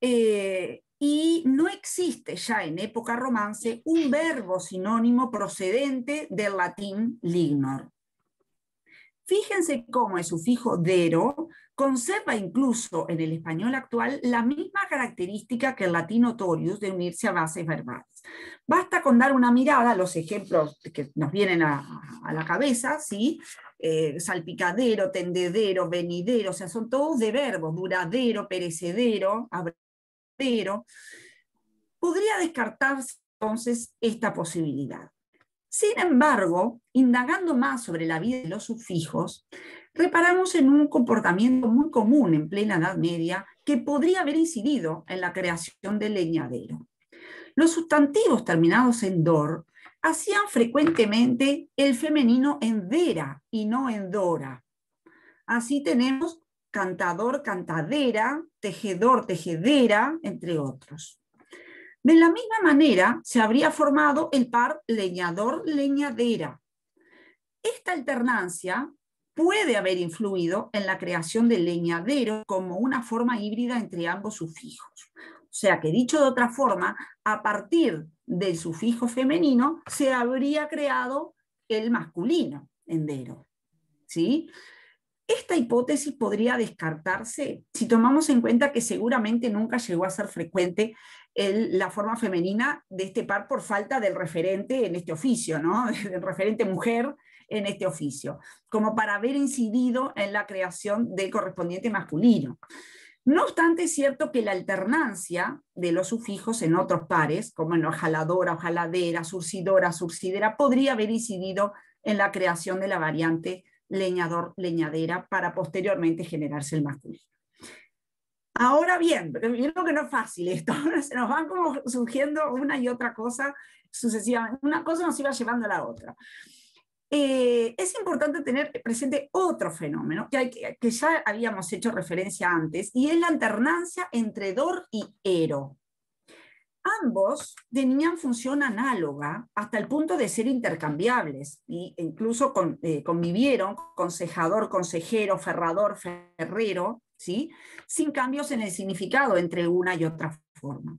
eh, y no existe ya en época romance un verbo sinónimo procedente del latín lignor. Fíjense cómo el sufijo dero conserva incluso en el español actual la misma característica que el latino torius de unirse a bases verbales. Basta con dar una mirada a los ejemplos que nos vienen a, la cabeza, ¿sí? Eh, salpicadero, tendedero, venidero, o sea, son todos de verbos, duradero, perecedero, abradero. Podría descartarse entonces esta posibilidad. Sin embargo, indagando más sobre la vida de los sufijos, reparamos en un comportamiento muy común en plena Edad Media que podría haber incidido en la creación del leñadero. Los sustantivos terminados en dor hacían frecuentemente el femenino en dera y no en dora. Así tenemos cantador, cantadera, tejedor, tejedera, entre otros. De la misma manera se habría formado el par leñador-leñadera. Esta alternancia puede haber influido en la creación del leñadero como una forma híbrida entre ambos sufijos. O sea que dicho de otra forma, a partir del sufijo femenino se habría creado el masculino, endero. ¿Sí? Esta hipótesis podría descartarse si tomamos en cuenta que seguramente nunca llegó a ser frecuente la forma femenina de este par por falta del referente en este oficio, ¿no? Del referente mujer en este oficio, como para haber incidido en la creación del correspondiente masculino. No obstante, es cierto que la alternancia de los sufijos en otros pares, como en jaladora, ojaladera, surcidora, surcidera, podría haber incidido en la creación de la variante leñador, leñadera, para posteriormente generarse el masculino. Ahora bien, yo creo que no es fácil esto, se nos van como surgiendo una y otra cosa sucesivamente, una cosa nos iba llevando a la otra. Eh, es importante tener presente otro fenómeno que, ya habíamos hecho referencia antes, y es la alternancia entre DOR y ERO. Ambos tenían función análoga hasta el punto de ser intercambiables, e incluso con, eh, convivieron consejador, consejero, ferrador, ferrero, ¿sí? sin cambios en el significado entre una y otra forma.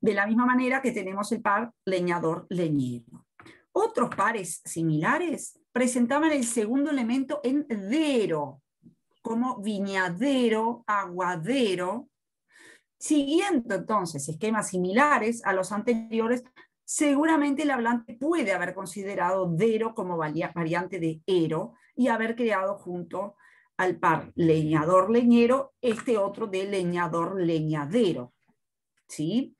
De la misma manera que tenemos el par leñador, leñero. Otros pares similares presentaban el segundo elemento en dero, como viñadero, aguadero, siguiendo entonces esquemas similares a los anteriores, seguramente el hablante puede haber considerado dero como variante de ero y haber creado junto al par leñador-leñero este otro de leñador-leñadero. ¿Sí?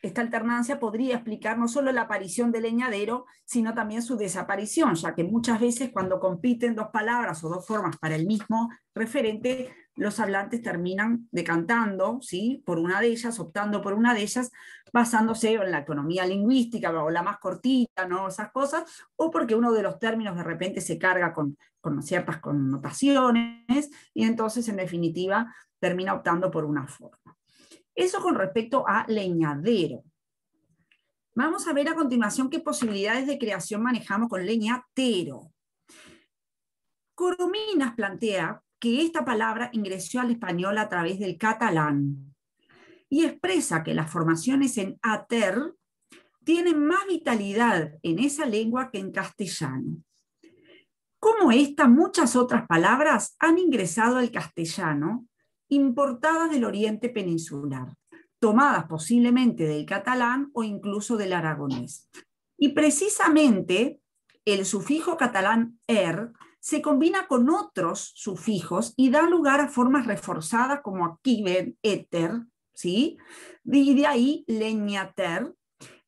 Esta alternancia podría explicar no solo la aparición del leñadero, sino también su desaparición, ya que muchas veces cuando compiten dos palabras o dos formas para el mismo referente, los hablantes terminan decantando ¿sí? por una de ellas, optando por una de ellas, basándose en la economía lingüística o la más cortita, ¿no? esas cosas, o porque uno de los términos de repente se carga con ciertas connotaciones y entonces en definitiva termina optando por una forma. Eso con respecto a leñadero. Vamos a ver a continuación qué posibilidades de creación manejamos con leñatero. Corominas plantea que esta palabra ingresó al español a través del catalán y expresa que las formaciones en ater tienen más vitalidad en esa lengua que en castellano. Como esta, muchas otras palabras han ingresado al castellano importadas del oriente peninsular, tomadas posiblemente del catalán o incluso del aragonés. Y precisamente el sufijo catalán er se combina con otros sufijos y da lugar a formas reforzadas como aquí ven éter, ¿sí? Y de ahí leñater,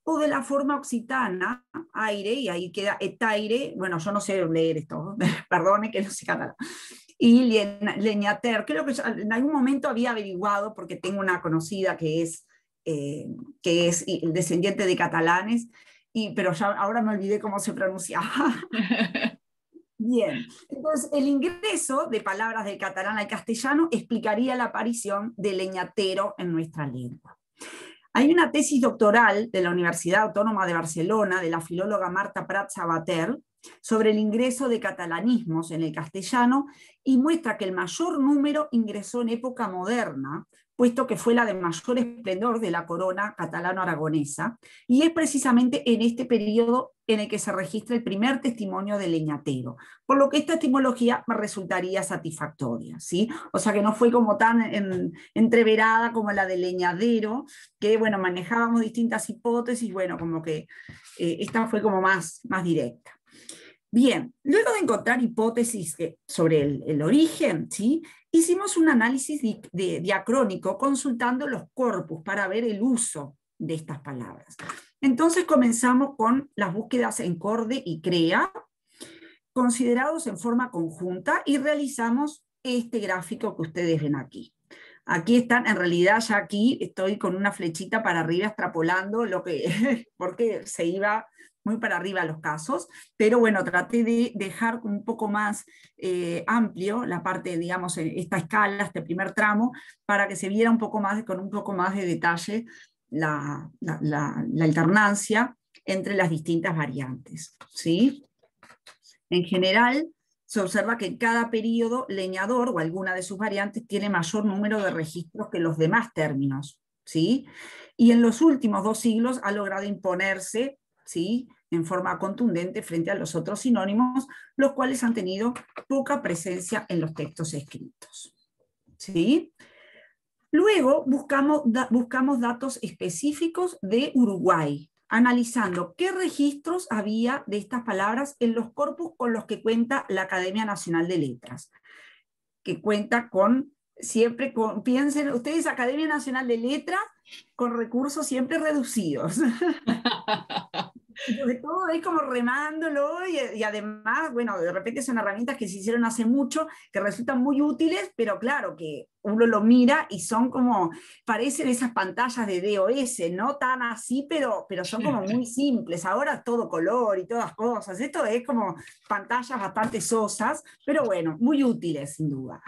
o de la forma occitana, aire, y ahí queda etaire, bueno, yo no sé leer esto, perdone que no sé catalán, y Leñater. Creo que en algún momento había averiguado, porque tengo una conocida que es, eh, que es descendiente de catalanes, y, pero ya ahora me olvidé cómo se pronunciaba. Bien, entonces el ingreso de palabras del catalán al castellano explicaría la aparición de leñatero en nuestra lengua. Hay una tesis doctoral de la Universidad Autónoma de Barcelona de la filóloga Marta Prat Sabater sobre el ingreso de catalanismos en el castellano y muestra que el mayor número ingresó en época moderna, puesto que fue la de mayor esplendor de la corona catalano-aragonesa, y es precisamente en este periodo en el que se registra el primer testimonio del leñatero, por lo que esta etimología me resultaría satisfactoria, ¿sí? O sea que no fue como tan em, entreverada como la del leñadero, que bueno, manejábamos distintas hipótesis, bueno, como que eh, esta fue como más, más directa. Bien, luego de encontrar hipótesis sobre el, origen, ¿sí? hicimos un análisis diacrónico consultando los corpus para ver el uso de estas palabras. Entonces comenzamos con las búsquedas en Corde y CREA, considerados en forma conjunta, y realizamos este gráfico que ustedes ven aquí. Aquí están, en realidad ya aquí estoy con una flechita para arriba extrapolando lo que, porque se iba muy para arriba los casos, pero bueno, traté de dejar un poco más eh, amplio la parte, digamos, esta escala, este primer tramo, para que se viera un poco más, con un poco más de detalle la, alternancia entre las distintas variantes. ¿sí? En general, se observa que en cada periodo leñador o alguna de sus variantes tiene mayor número de registros que los demás términos. ¿sí? Y en los últimos dos siglos ha logrado imponerse ¿sí? en forma contundente frente a los otros sinónimos, los cuales han tenido poca presencia en los textos escritos. ¿Sí? Luego buscamos, buscamos datos específicos de Uruguay, analizando qué registros había de estas palabras en los corpus con los que cuenta la Academia Nacional de Letras, que cuenta con siempre piensen, ustedes Academia Nacional de Letras, con recursos siempre reducidos. todo es como remándolo y, además, bueno, de repente son herramientas que se hicieron hace mucho, que resultan muy útiles, pero claro que uno lo mira y son como, parecen esas pantallas de DOS, no tan así, pero, pero son como muy simples. Ahora todo color y todas cosas. Esto es como pantallas bastante sosas, pero bueno, muy útiles sin duda.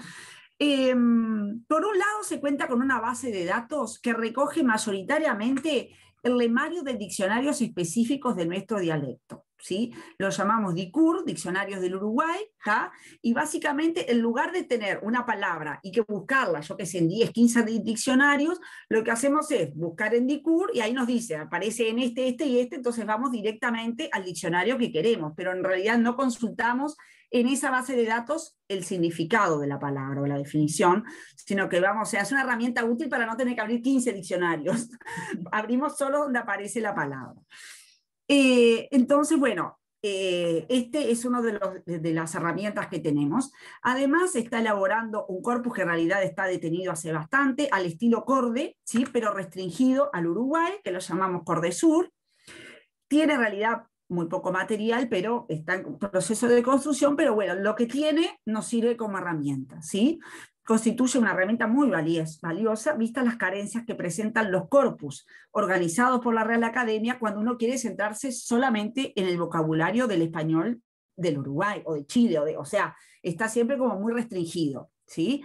Em, por un lado, se cuenta con una base de datos que recoge mayoritariamente el lemario de diccionarios específicos de nuestro dialecto. ¿Sí? Lo llamamos DICUR, Diccionarios del Uruguay, ¿ja? y básicamente en lugar de tener una palabra y que buscarla, yo que sé, en 10, 15 diccionarios, lo que hacemos es buscar en DICUR y ahí nos dice, aparece en este, este y este, entonces vamos directamente al diccionario que queremos, pero en realidad no consultamos en esa base de datos el significado de la palabra o la definición, sino que vamos, o sea, es una herramienta útil para no tener que abrir 15 diccionarios. Abrimos solo donde aparece la palabra. Eh, entonces, bueno, eh, este es uno de, las herramientas que tenemos. Además, está elaborando un corpus que en realidad está detenido hace bastante, al estilo Corde, ¿sí? pero restringido al Uruguay, que lo llamamos Corde Sur. Tiene en realidad muy poco material, pero está en proceso de construcción, pero bueno, lo que tiene nos sirve como herramienta, ¿sí? Constituye una herramienta muy valiosa, vistas las carencias que presentan los corpus organizados por la Real Academia cuando uno quiere centrarse solamente en el vocabulario del español del Uruguay o de Chile, o, de, o sea, está siempre como muy restringido, ¿sí?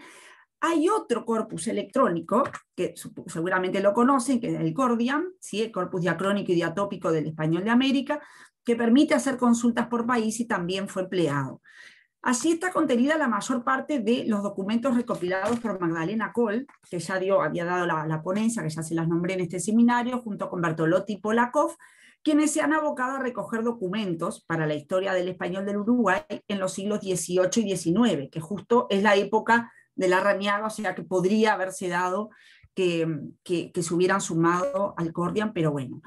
Hay otro corpus electrónico, que seguramente lo conocen, que es el Cordiam, ¿sí? el corpus diacrónico y diatópico del español de América, que permite hacer consultas por país y también fue empleado. Así está contenida la mayor parte de los documentos recopilados por Magdalena Cole, que ya dio, había dado la, ponencia, que ya se las nombré en este seminario, junto con Bertolotti Polakov, quienes se han abocado a recoger documentos para la historia del español del Uruguay en los siglos XVIII y XIX, que justo es la época de la o sea que podría haberse dado que, que, se hubieran sumado al Cordian, pero bueno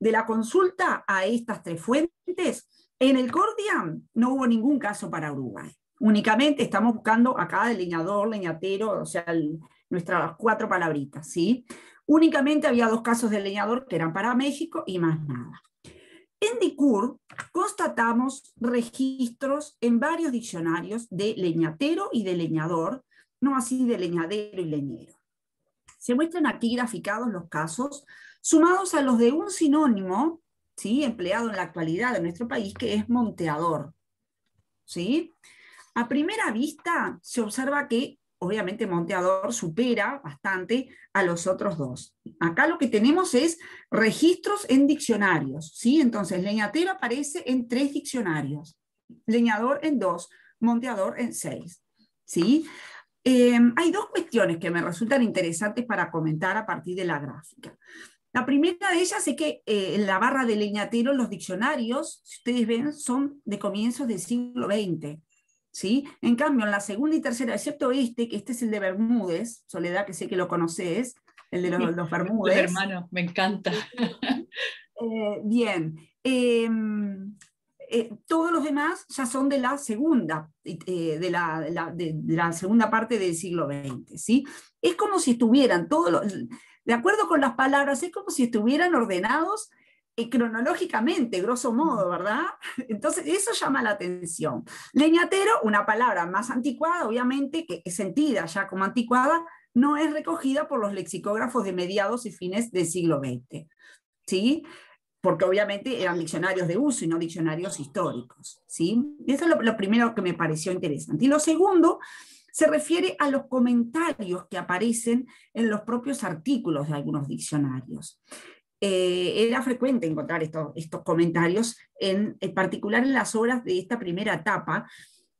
de la consulta a estas tres fuentes, en el Cordiam no hubo ningún caso para Uruguay. Únicamente estamos buscando acá leñador, leñatero, o sea, nuestras cuatro palabritas, ¿sí? Únicamente había dos casos de leñador que eran para México y más nada. En DICUR constatamos registros en varios diccionarios de leñatero y de leñador, no así de leñadero y leñero. Se muestran aquí graficados los casos sumados a los de un sinónimo, ¿sí? empleado en la actualidad en nuestro país, que es monteador. ¿sí? A primera vista se observa que obviamente Monteador supera bastante a los otros dos. Acá lo que tenemos es registros en diccionarios, ¿sí? Entonces, leñatero aparece en tres diccionarios, leñador en dos, Monteador en seis, ¿sí? Eh, hay dos cuestiones que me resultan interesantes para comentar a partir de la gráfica. La primera de ellas es que eh, en la barra de leñatero los diccionarios, si ustedes ven, son de comienzos del siglo XX. ¿sí? En cambio, en la segunda y tercera, excepto este, que este es el de Bermúdez, Soledad, que sé que lo conoces, el de los, los Bermúdez. hermano, me encanta. Eh, bien. Em, eh, todos los demás ya son de la segunda, de, la, segunda parte del siglo XX. ¿sí? Es como si estuvieran todos los, de acuerdo con las palabras, es como si estuvieran ordenados eh, cronológicamente, grosso modo, ¿verdad? Entonces, eso llama la atención. Leñatero, una palabra más anticuada, obviamente, que es sentida ya como anticuada, no es recogida por los lexicógrafos de mediados y fines del siglo XX, ¿sí? Porque obviamente eran diccionarios de uso y no diccionarios históricos, ¿sí? Eso es lo primero que me pareció interesante. Y lo segundo se refiere a los comentarios que aparecen en los propios artículos de algunos diccionarios. Eh, era frecuente encontrar estos comentarios, en, particular en las obras de esta primera etapa,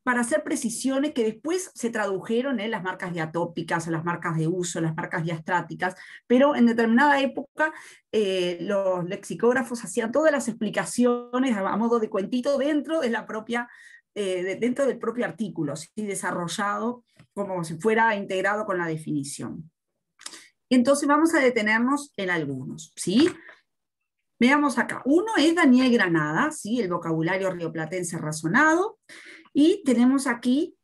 para hacer precisiones que después se tradujeron en las marcas diatópicas, las marcas de uso, las marcas diastráticas, pero en determinada época eh, los lexicógrafos hacían todas las explicaciones a modo de cuentito dentro de la propia eh, dentro del propio artículo, desarrollado como si fuera integrado con la definición. Entonces vamos a detenernos en algunos. ¿sí? Veamos acá. Uno es Daniel Granada, ¿sí? el vocabulario rioplatense razonado. Y tenemos aquí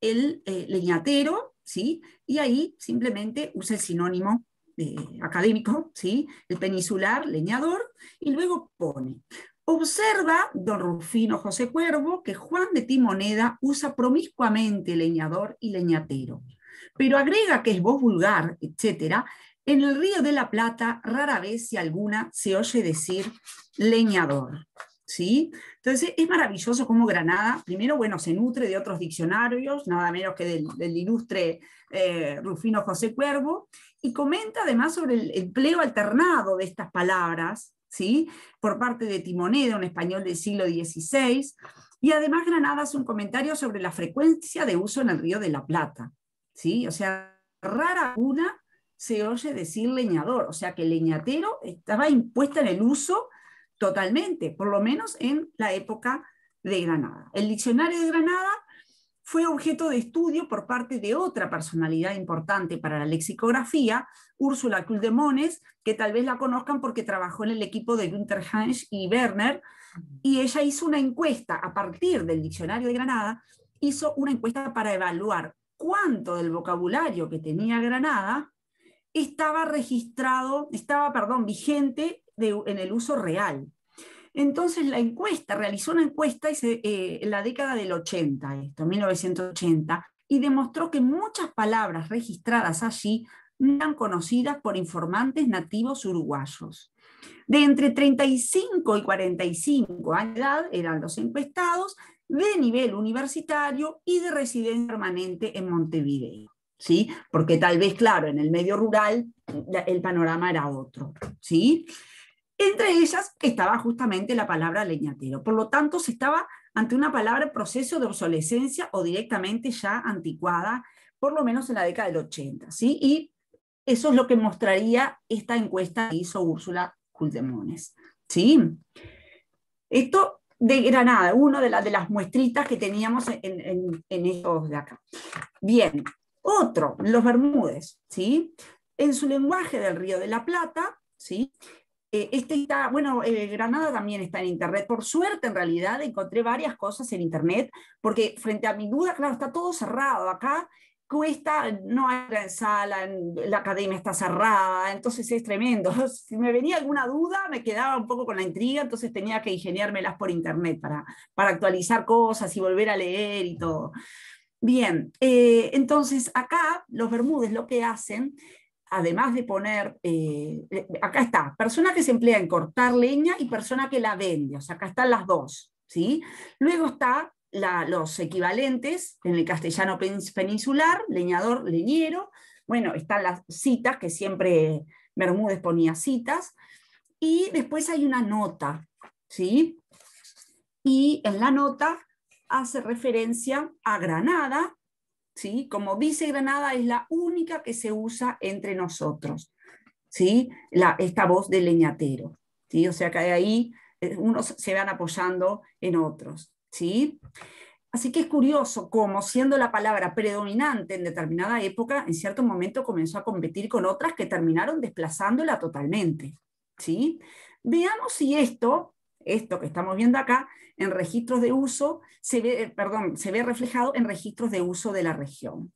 el eh, leñatero, ¿sí? y ahí simplemente usa el sinónimo eh, académico, ¿sí? el peninsular, leñador, y luego pone Observa don Rufino José Cuervo que Juan de Timoneda usa promiscuamente leñador y leñatero, pero agrega que es voz vulgar, etc. En el Río de la Plata rara vez, si alguna, se oye decir leñador. ¿Sí? Entonces es maravilloso cómo Granada, primero, bueno, se nutre de otros diccionarios, nada menos que del, ilustre eh, Rufino José Cuervo, y comenta además sobre el empleo alternado de estas palabras, ¿sí? por parte de Timoneda, un español del siglo XVI, y además Granada hace un comentario sobre la frecuencia de uso en el río de la Plata. ¿sí? O sea, rara una se oye decir leñador, o sea que el leñatero estaba impuesta en el uso totalmente, por lo menos en la época de Granada. El diccionario de Granada fue objeto de estudio por parte de otra personalidad importante para la lexicografía, Úrsula Kuldemones, que tal vez la conozcan porque trabajó en el equipo de Günther Hansch y Werner, y ella hizo una encuesta a partir del diccionario de Granada, hizo una encuesta para evaluar cuánto del vocabulario que tenía Granada estaba registrado, estaba, perdón, vigente en el uso real. Entonces la encuesta, realizó una encuesta eh, en la década del 80, esto, 1980, y demostró que muchas palabras registradas allí eran conocidas por informantes nativos uruguayos. De entre 35 y 45 años de edad eran los encuestados, de nivel universitario y de residencia permanente en Montevideo. ¿Sí? Porque tal vez, claro, en el medio rural el panorama era otro, ¿sí? Entre ellas estaba justamente la palabra leñatero. Por lo tanto, se estaba ante una palabra proceso de obsolescencia o directamente ya anticuada, por lo menos en la década del 80. ¿sí? Y eso es lo que mostraría esta encuesta que hizo Úrsula Culdemones. ¿sí? Esto de Granada, una de, las muestritas que teníamos en, estos de acá. Bien, otro, los Bermúdez. ¿sí? En su lenguaje del Río de la Plata, ¿sí? Eh, este está, bueno, eh, Granada también está en Internet. Por suerte, en realidad, encontré varias cosas en Internet, porque frente a mi duda, claro, está todo cerrado. Acá cuesta, no hay gran sala, la academia está cerrada, entonces es tremendo. Si me venía alguna duda, me quedaba un poco con la intriga, entonces tenía que ingeniármelas por Internet para, para actualizar cosas y volver a leer y todo. Bien, eh, entonces acá los Bermúdez lo que hacen además de poner, eh, eh, acá está, persona que se emplea en cortar leña y persona que la vende, o sea, acá están las dos, ¿sí? Luego está los equivalentes en el castellano peninsular, leñador, leñero, bueno, están las citas, que siempre Bermúdez ponía citas, y después hay una nota, ¿sí? Y en la nota hace referencia a Granada, como Como Granada, es la única que se usa entre nosotros, ¿sí? La, esta voz del leñatero, ¿sí? O sea que ahí eh, unos se van apoyando en otros, ¿sí? Así que es curioso cómo, siendo la palabra predominante en determinada época, en cierto momento comenzó a competir con otras que terminaron desplazándola totalmente. ¿sí? Veamos si esto esto que estamos viendo acá en registros de uso, se ve, eh, perdón, se ve reflejado en registros de uso de la región.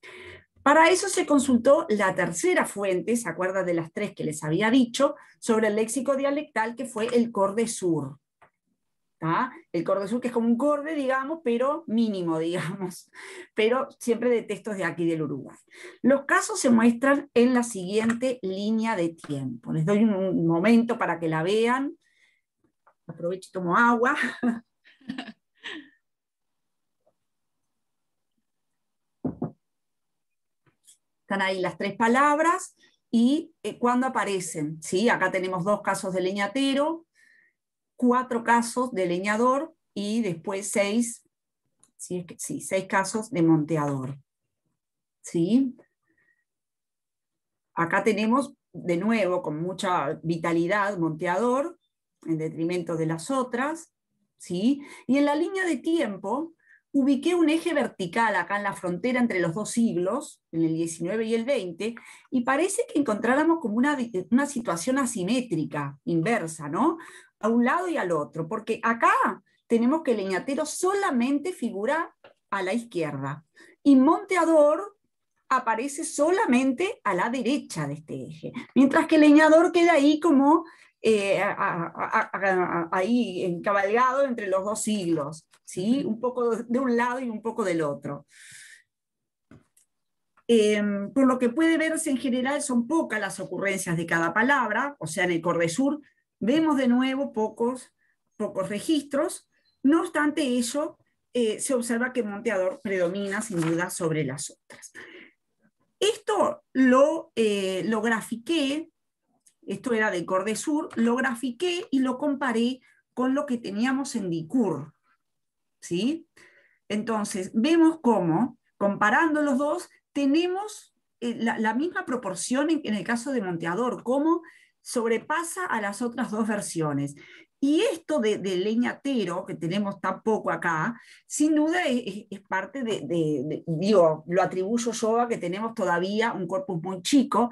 Para eso se consultó la tercera fuente, se acuerda de las tres que les había dicho, sobre el léxico dialectal que fue el Corde Sur. El Corde Sur que es como un corde, digamos, pero mínimo, digamos, pero siempre de textos de aquí del Uruguay. Los casos se muestran en la siguiente línea de tiempo. Les doy un momento para que la vean aprovecho y tomo agua. Están ahí las tres palabras y eh, cuando cuándo aparecen. ¿sí? Acá tenemos dos casos de leñatero, cuatro casos de leñador y después seis, sí, seis casos de monteador. ¿sí? Acá tenemos de nuevo con mucha vitalidad monteador en detrimento de las otras, ¿sí? Y en la línea de tiempo ubiqué un eje vertical acá en la frontera entre los dos siglos, en el 19 y el 20, y parece que encontráramos como una, situación asimétrica, inversa, ¿no? A un lado y al otro, porque acá tenemos que Leñatero solamente figura a la izquierda y Monteador aparece solamente a la derecha de este eje, mientras que el Leñador queda ahí como eh, ahí encabalgado entre los dos siglos, ¿sí? un poco de un lado y un poco del otro. Em, por lo que puede verse en general son pocas las ocurrencias de cada palabra, o sea, en el Sur vemos de nuevo pocos, pocos registros, no obstante eso eh, se observa que Monteador predomina sin duda sobre las otras. Esto lo, eh, lo grafiqué esto era de Cordesur, lo grafiqué y lo comparé con lo que teníamos en DICUR. ¿sí? Entonces, vemos cómo, comparando los dos, tenemos eh, la, misma proporción en, el caso de Monteador, cómo sobrepasa a las otras dos versiones. Y esto de, leñatero, que tenemos tan poco acá, sin duda es, parte de, digo, lo atribuyo yo a que tenemos todavía un corpus muy chico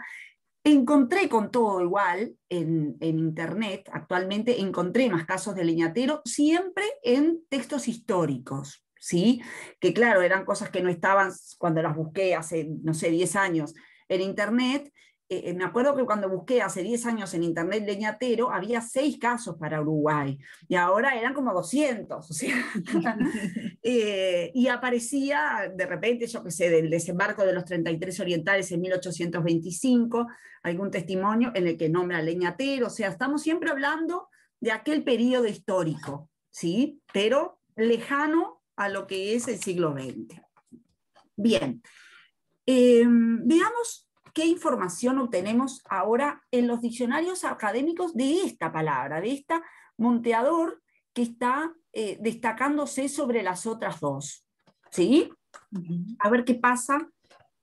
Encontré con todo igual en, Internet, actualmente encontré más casos de leñatero, siempre en textos históricos, ¿sí? que claro, eran cosas que no estaban cuando las busqué hace, no sé, 10 años en Internet, eh, eh, me acuerdo que cuando busqué hace 10 años en internet leñatero, había 6 casos para Uruguay y ahora eran como 200. Eh, y aparecía de repente, yo qué sé, del desembarco de los 33 orientales en 1825, algún testimonio en el que nombra leñatero. O sea, estamos siempre hablando de aquel periodo histórico, ¿sí? Pero lejano a lo que es el siglo XX. Bien, em, veamos qué información obtenemos ahora en los diccionarios académicos de esta palabra, de esta Monteador que está eh, destacándose sobre las otras dos. ¿Sí? A ver qué pasa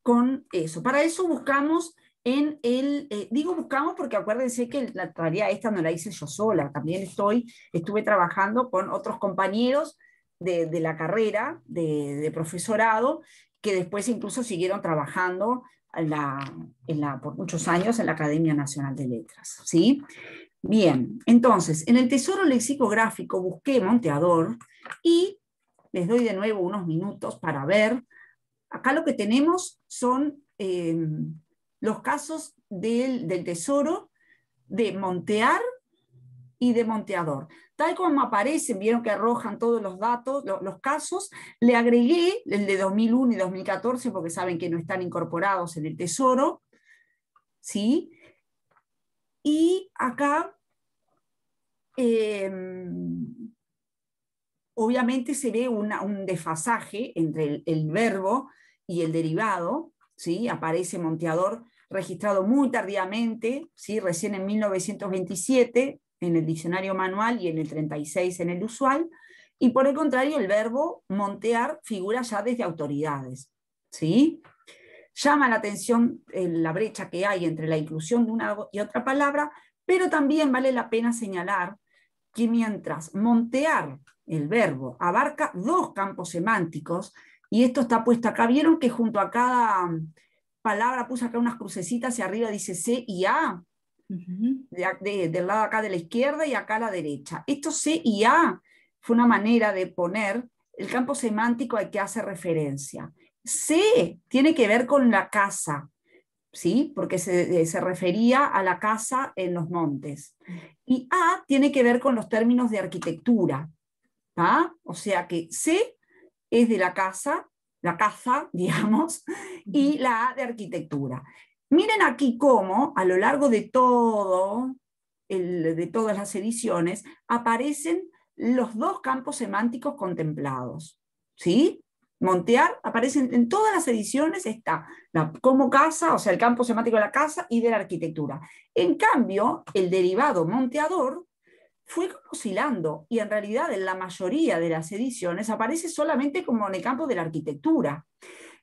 con eso. Para eso buscamos en el, eh, digo buscamos porque acuérdense que la tarea esta no la hice yo sola, también estoy, estuve trabajando con otros compañeros de, la carrera de profesorado que después incluso siguieron trabajando la, por muchos años en la Academia Nacional de Letras. ¿sí? Bien, entonces, en el tesoro lexicográfico busqué Monteador y les doy de nuevo unos minutos para ver. Acá lo que tenemos son em, los casos del, del tesoro de Montear y de Monteador tal como aparecen, vieron que arrojan todos los datos, los casos, le agregué el de 2001 y 2014 porque saben que no están incorporados en el tesoro, ¿sí? Y acá, em, obviamente se ve una, un desfasaje entre el, verbo y el derivado, ¿sí? Aparece Monteador registrado muy tardíamente, ¿sí? recién en 1927, en el diccionario manual y en el 36 en el usual, y por el contrario el verbo montear figura ya desde autoridades. ¿sí? Llama la atención eh, la brecha que hay entre la inclusión de una y otra palabra, pero también vale la pena señalar que mientras montear el verbo abarca dos campos semánticos, y esto está puesto acá, vieron que junto a cada mm, palabra puse acá unas crucecitas y arriba dice C y A, de, del lado acá de la izquierda y acá a la derecha. Esto C y A fue una manera de poner el campo semántico al que hace referencia. C tiene que ver con la casa, ¿sí? porque se, eh, refería a la casa en los montes. Y A tiene que ver con los términos de arquitectura. O sea que C es de la casa, la casa, digamos, y la A de arquitectura. Miren aquí cómo a lo largo de, todo de todas las ediciones aparecen los dos campos semánticos contemplados. ¿Sí? Montear aparece en todas las ediciones, está como casa, o sea, el campo semántico de la casa y de la arquitectura. En cambio, el derivado monteador fue oscilando y en realidad en la mayoría de las ediciones aparece solamente como en el campo de la arquitectura.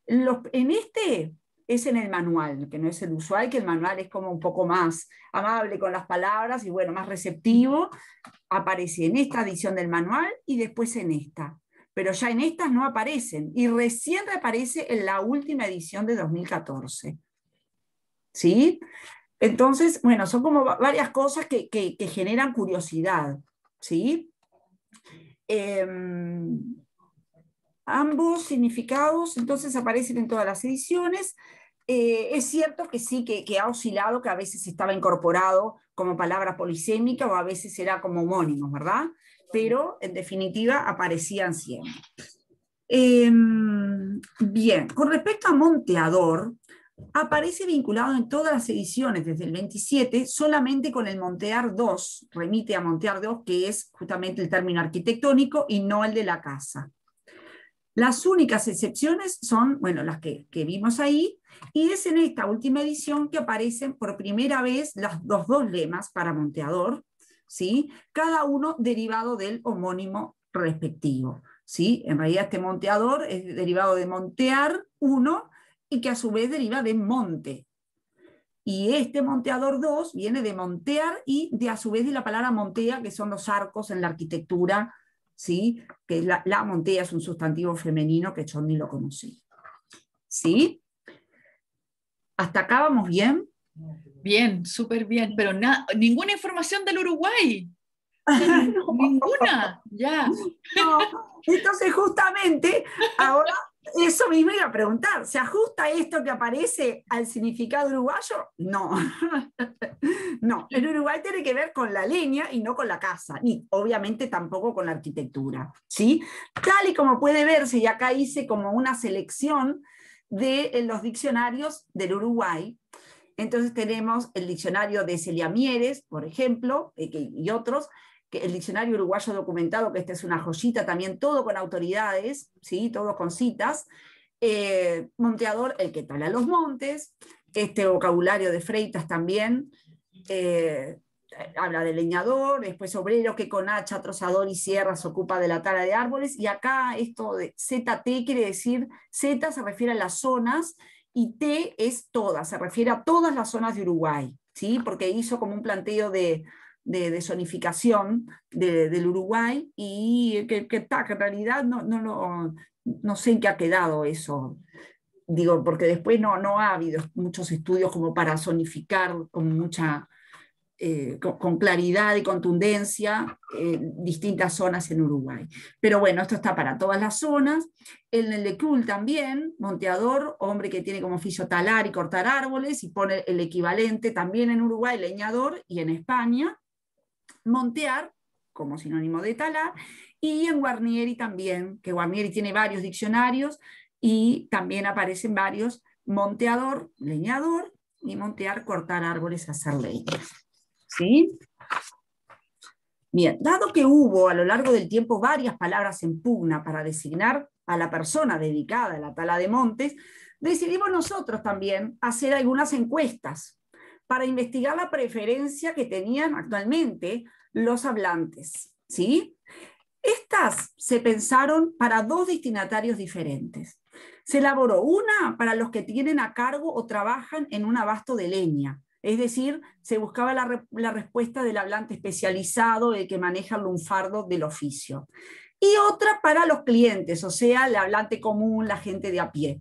en este es en el manual, que no es el usual, que el manual es como un poco más amable con las palabras y bueno, más receptivo, aparece en esta edición del manual y después en esta. Pero ya en estas no aparecen y recién reaparece en la última edición de 2014. ¿Sí? Entonces, bueno, son como varias cosas que, generan curiosidad. ¿Sí? Em, ambos significados, entonces aparecen en todas las ediciones. Eh, es cierto que sí, que, ha oscilado, que a veces estaba incorporado como palabra polisémica o a veces era como homónimo, ¿verdad? Pero en definitiva aparecían siempre. Em, bien, con respecto a Monteador, aparece vinculado en todas las ediciones desde el 27, solamente con el Montear 2, remite a Montear 2, que es justamente el término arquitectónico y no el de la casa. Las únicas excepciones son, bueno, las que, vimos ahí, y es en esta última edición que aparecen por primera vez los dos lemas para Monteador, ¿sí? cada uno derivado del homónimo respectivo. ¿sí? En realidad este monteador es derivado de montear uno y que a su vez deriva de monte. Y este monteador 2 viene de montear y de a su vez de la palabra montea, que son los arcos en la arquitectura ¿sí? que la, la es un sustantivo femenino que yo ni lo conocí. ¿Sí? ¿Hasta acá vamos bien? Bien, súper bien, pero ninguna información del Uruguay. Ninguna, ya. Entonces, justamente, ahora eso mismo iba a preguntar, ¿se ajusta esto que aparece al significado uruguayo? No, no, El Uruguay tiene que ver con la leña y no con la casa, y obviamente tampoco con la arquitectura, ¿sí? Tal y como puede verse, y acá hice como una selección de eh, los diccionarios del Uruguay, entonces tenemos el diccionario de Celia Mieres, por ejemplo, eh, y otros, el diccionario uruguayo documentado, que esta es una joyita también, todo con autoridades, ¿sí? todo con citas, eh, Monteador, el que tala los montes, este vocabulario de Freitas también, eh, habla de leñador, después obrero que con hacha, trozador y sierra se ocupa de la tala de árboles, y acá esto de ZT quiere decir, Z se refiere a las zonas y T es todas, se refiere a todas las zonas de Uruguay, ¿sí? porque hizo como un planteo de, de, zonificación del Uruguay y que, en realidad no, no, sé en qué ha quedado eso. Digo, porque después no, no ha habido muchos estudios como para zonificar con mucha, eh, con, claridad y contundencia eh, distintas zonas en Uruguay. Pero bueno, esto está para todas las zonas. En el de también, monteador, hombre que tiene como oficio talar y cortar árboles, y pone el equivalente también en Uruguay, leñador, y en España montear como sinónimo de talar, y en Guarnieri también, que Guarnieri tiene varios diccionarios y también aparecen varios, monteador, leñador, y montear, cortar árboles, hacer leña. ¿Sí? Bien, dado que hubo a lo largo del tiempo varias palabras en pugna para designar a la persona dedicada a la tala de montes, decidimos nosotros también hacer algunas encuestas para investigar la preferencia que tenían actualmente los hablantes, ¿sí? Estas se pensaron para dos destinatarios diferentes. Se elaboró una para los que tienen a cargo o trabajan en un abasto de leña, es decir, se buscaba la, la, respuesta del hablante especializado, el que maneja el lunfardo del oficio. Y otra para los clientes, o sea, el hablante común, la gente de a pie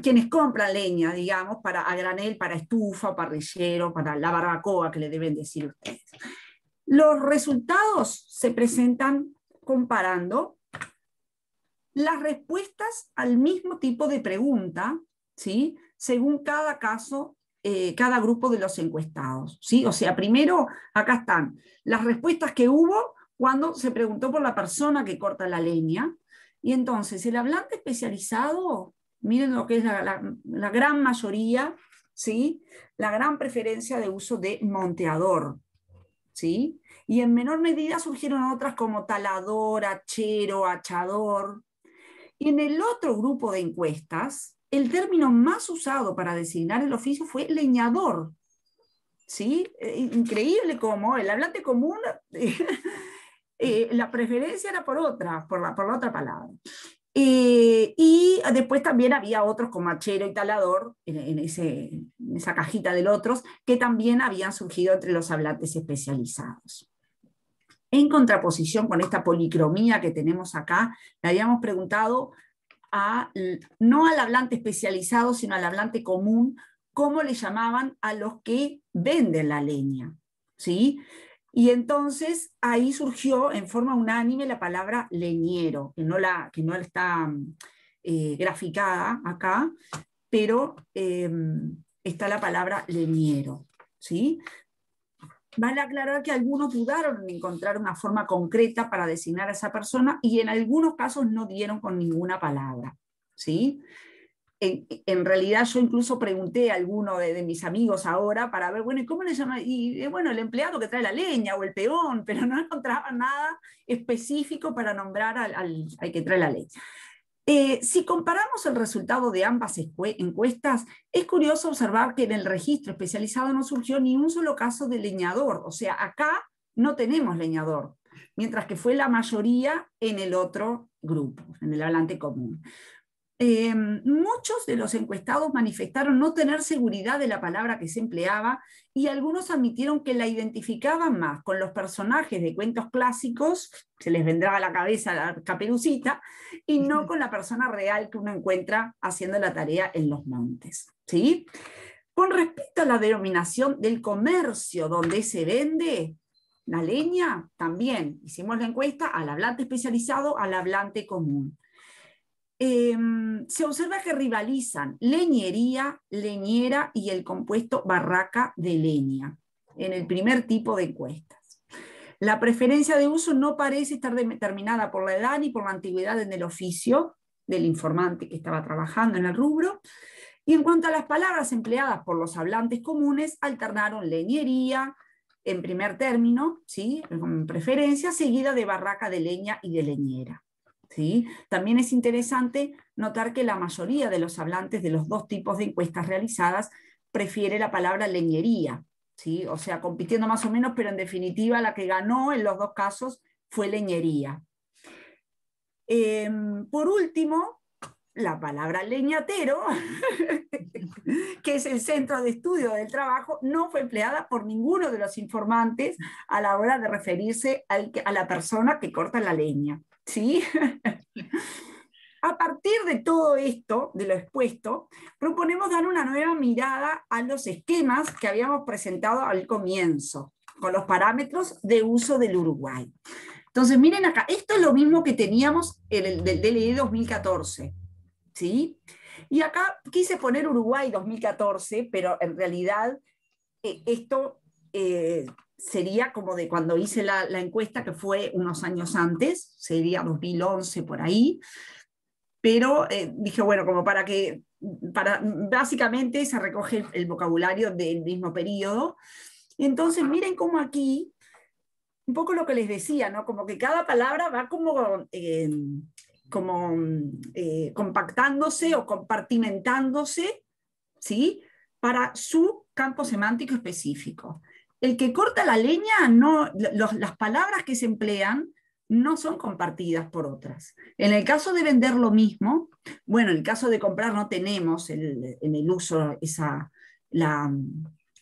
quienes compran leña, digamos, para a granel, para estufa, parrillero, para la barbacoa, que le deben decir ustedes. Los resultados se presentan comparando las respuestas al mismo tipo de pregunta, ¿sí? según cada caso, eh, cada grupo de los encuestados. ¿sí? O sea, primero, acá están las respuestas que hubo cuando se preguntó por la persona que corta la leña. Y entonces, el hablante especializado Miren lo que es la, gran mayoría, ¿sí? La gran preferencia de uso de monteador, ¿sí? Y en menor medida surgieron otras como talador, hachero, hachador. Y en el otro grupo de encuestas, el término más usado para designar el oficio fue leñador. ¿Sí? Eh, increíble cómo el hablante común, eh, la preferencia era por otra, por la, por la otra palabra. Eh, y después también había otros como machero y talador, en, ese, esa cajita del otros, que también habían surgido entre los hablantes especializados. En contraposición con esta policromía que tenemos acá, le habíamos preguntado a, no al hablante especializado, sino al hablante común, cómo le llamaban a los que venden la leña. ¿sí? Y entonces ahí surgió en forma unánime la palabra leñero, que no, la, que no está mm, eh, graficada acá, pero eh, está la palabra leñero. ¿sí? Vale aclarar que algunos dudaron en encontrar una forma concreta para designar a esa persona y en algunos casos no dieron con ninguna palabra. ¿sí? en, realidad yo incluso pregunté a alguno de, mis amigos ahora para ver, bueno, ¿cómo le llaman? Y eh, bueno, el empleado que trae la leña o el peón, pero no encontraba nada específico para nombrar al, que trae la leña. Eh, si comparamos el resultado de ambas encuestas, es curioso observar que en el registro especializado no surgió ni un solo caso de leñador, o sea, acá no tenemos leñador, mientras que fue la mayoría en el otro grupo, en el hablante común. Eh, muchos de los encuestados manifestaron no tener seguridad de la palabra que se empleaba y algunos admitieron que la identificaban más con los personajes de cuentos clásicos, se les vendrá a la cabeza la caperucita, y no con la persona real que uno encuentra haciendo la tarea en los montes. ¿sí? Con respecto a la denominación del comercio donde se vende, la leña, también hicimos la encuesta al hablante especializado, al hablante común. Em, se observa que rivalizan leñería, leñera y el compuesto barraca de leña en el primer tipo de encuestas. La preferencia de uso no parece estar determinada por la edad ni por la antigüedad en el oficio del informante que estaba trabajando en el rubro. Y en cuanto a las palabras empleadas por los hablantes comunes, alternaron leñería en primer término, ¿sí? con preferencia, seguida de barraca de leña y de leñera. También es interesante notar que la mayoría de los hablantes de los dos tipos de encuestas realizadas prefiere la palabra leñería, o sea, compitiendo más o menos, pero en definitiva la que ganó en los dos casos fue leñería. Em, por último, la palabra leñatero, que es el centro de estudio del trabajo, no fue empleada por ninguno de los informantes a la hora de referirse a la persona que corta la leña. ¿sí? a partir de todo esto, de lo expuesto, proponemos dar una nueva mirada a los esquemas que habíamos presentado al comienzo, con los parámetros de uso del Uruguay. Entonces, miren acá, esto es lo mismo que teníamos en el, DLE 2014, ¿sí? Y acá quise poner Uruguay 2014, pero en realidad eh, esto eh, sería como de cuando hice la, encuesta, que fue unos años antes, sería 2011 por ahí, pero eh, dije, bueno, como para que, para, básicamente se recoge el, vocabulario del mismo periodo. Entonces, miren cómo aquí, un poco lo que les decía, ¿no? Como que cada palabra va como, eh, como eh, compactándose o compartimentándose, ¿sí? Para su campo semántico específico el que corta la leña, no, las palabras que se emplean no son compartidas por otras. En el caso de vender lo mismo, bueno, en el caso de comprar no tenemos en el uso esa, la,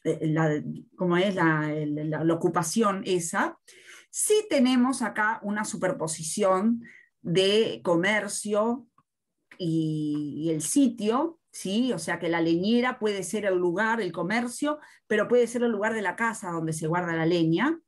eh, como es la, ocupación esa, sí tenemos acá una superposición de comercio y el sitio ¿sí? O sea que la leñera puede ser el lugar, el comercio, pero puede ser el lugar de la casa donde se guarda la leña.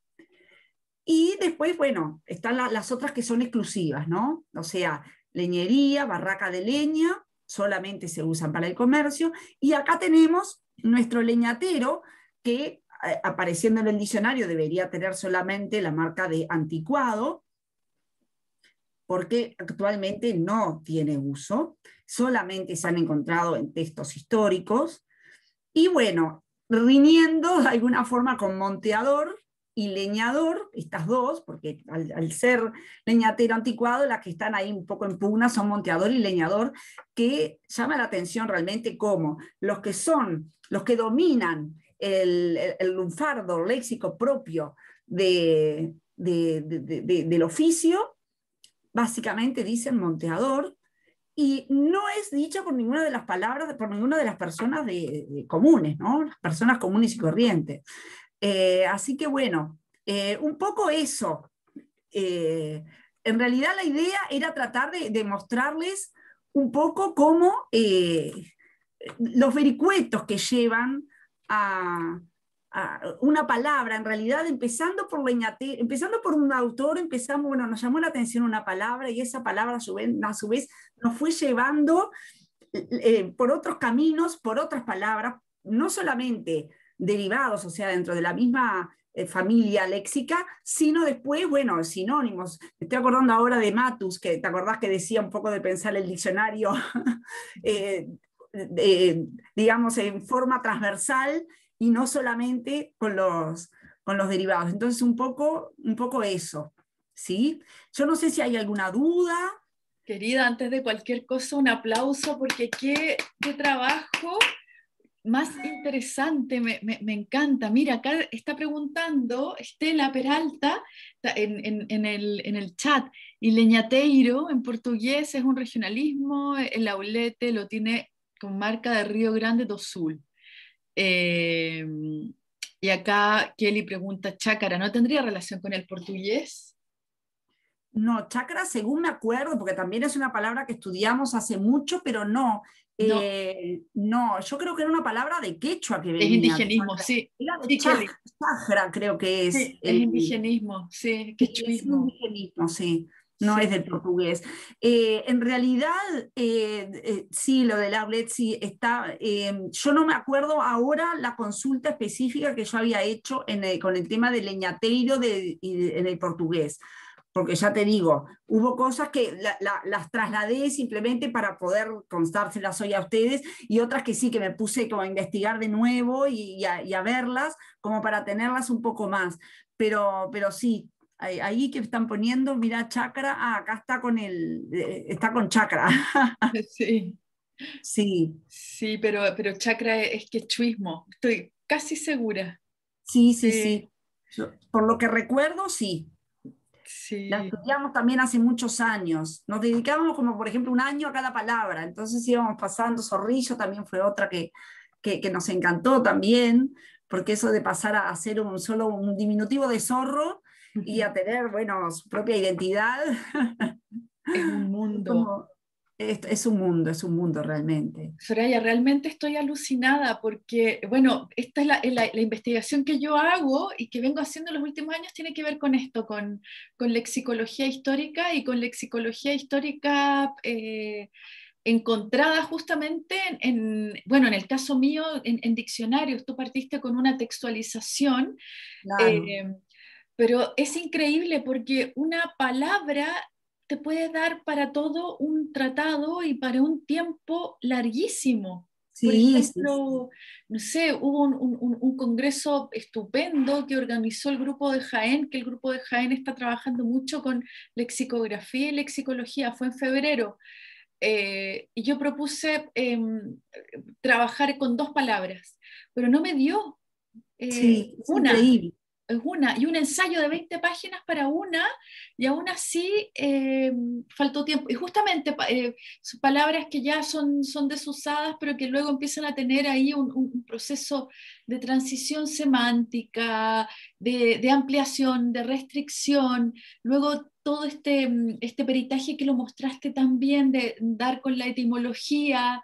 Y después, bueno, están las otras que son exclusivas, ¿no? O sea, leñería, barraca de leña, solamente se usan para el comercio. Y acá tenemos nuestro leñatero, que eh, apareciendo en el diccionario debería tener solamente la marca de anticuado, porque actualmente no tiene uso, solamente se han encontrado en textos históricos. Y bueno, riniendo de alguna forma con Monteador y Leñador, estas dos, porque al, ser leñatero anticuado, las que están ahí un poco en pugna son Monteador y Leñador, que llama la atención realmente cómo los que son, los que dominan el, lunfardo léxico propio del oficio, básicamente el Monteador, y no es dicha por ninguna de las palabras, por ninguna de las personas de, comunes, ¿no? Las personas comunes y corrientes. Eh, así que bueno, eh, un poco eso. Eh, en realidad la idea era tratar de, de mostrarles un poco cómo los vericuetos que llevan a, Ah, una palabra, en realidad empezando por empezando por un autor, empezamos, bueno, nos llamó la atención una palabra y esa palabra a su vez, nos fue llevando eh, eh, por otros caminos, por otras palabras, no solamente derivados, o sea, dentro de la misma eh, familia léxica, sino después, bueno, sinónimos. estoy acordando ahora de Matus, que te acordás que decía un poco de pensar el diccionario, digamos, en forma transversal y no solamente con los, con los derivados. Entonces, un poco, un poco eso. ¿sí? Yo no sé si hay alguna duda. Querida, antes de cualquier cosa, un aplauso porque qué, qué trabajo más interesante, me, encanta. Mira, acá está preguntando Estela Peralta en, el, en, el, chat, y leñateiro en portugués es un regionalismo, el aulete lo tiene con marca de Río Grande do Sul. Em, y acá Kelly pregunta, chácara, ¿no tendría relación con el portugués? No, chácara, según me acuerdo, porque también es una palabra que estudiamos hace mucho, pero no. No, eh, yo creo que era una palabra de quechua que venía. Es indigenismo, sí. creo que es. indigenismo, sí, quechuismo. Es indigenismo, sí no es del portugués. Eh, en realidad, eh, eh, sí, lo del Ablet sí está. Em, yo no me acuerdo ahora la consulta específica que yo había hecho con el tema del leñateiro en el portugués porque ya te digo, hubo cosas que las trasladé simplemente para poder constárselas hoy a ustedes y otras que sí que me puse como a investigar de nuevo y, a, verlas como para tenerlas un poco más. Pero, pero sí, ahí que están poniendo, mira, chakra, ah, acá está con el, eh, está con chakra. Sí. Sí. Sí, pero, pero chakra e, es que chuismo, estoy casi segura. Sí, sí, sí. Por lo que recuerdo, sí. Sí. La estudiamos también hace muchos años. Nos dedicábamos como, por ejemplo, un año a cada palabra. Entonces íbamos pasando. Zorrillo también fue otra que, que, que nos encantó también, porque eso de pasar a hacer un solo un diminutivo de zorro y a tener, bueno, su propia identidad. Es un mundo. es, un mundo, es un mundo realmente. Soraya, realmente estoy alucinada porque, bueno, esta es la, investigación que yo hago y que vengo haciendo en los últimos años tiene que ver con esto, con, con lexicología histórica y con lexicología histórica... Eh, encontrada justamente en, bueno, en el caso mío, en, diccionarios, tú partiste con una textualización eh, pero es increíble porque una palabra te puede dar para todo un tratado y para un tiempo larguísimo. Sí, Por ejemplo, no sé, hubo un, congreso estupendo que organizó el grupo de Jaén, que el grupo de Jaén está trabajando mucho con lexicografía y lexicología, fue en febrero. Eh, y yo propuse em, trabajar con dos palabras, pero no me dio eh, una. Increíble es una, y un ensayo de 20 páginas para una, y aún así eh, faltó tiempo. Y justamente eh, palabras que ya son, son desusadas, pero que luego empiezan a tener ahí un, proceso de transición semántica, de, ampliación, de restricción, luego todo este, este peritaje que lo mostraste también de dar con la etimología,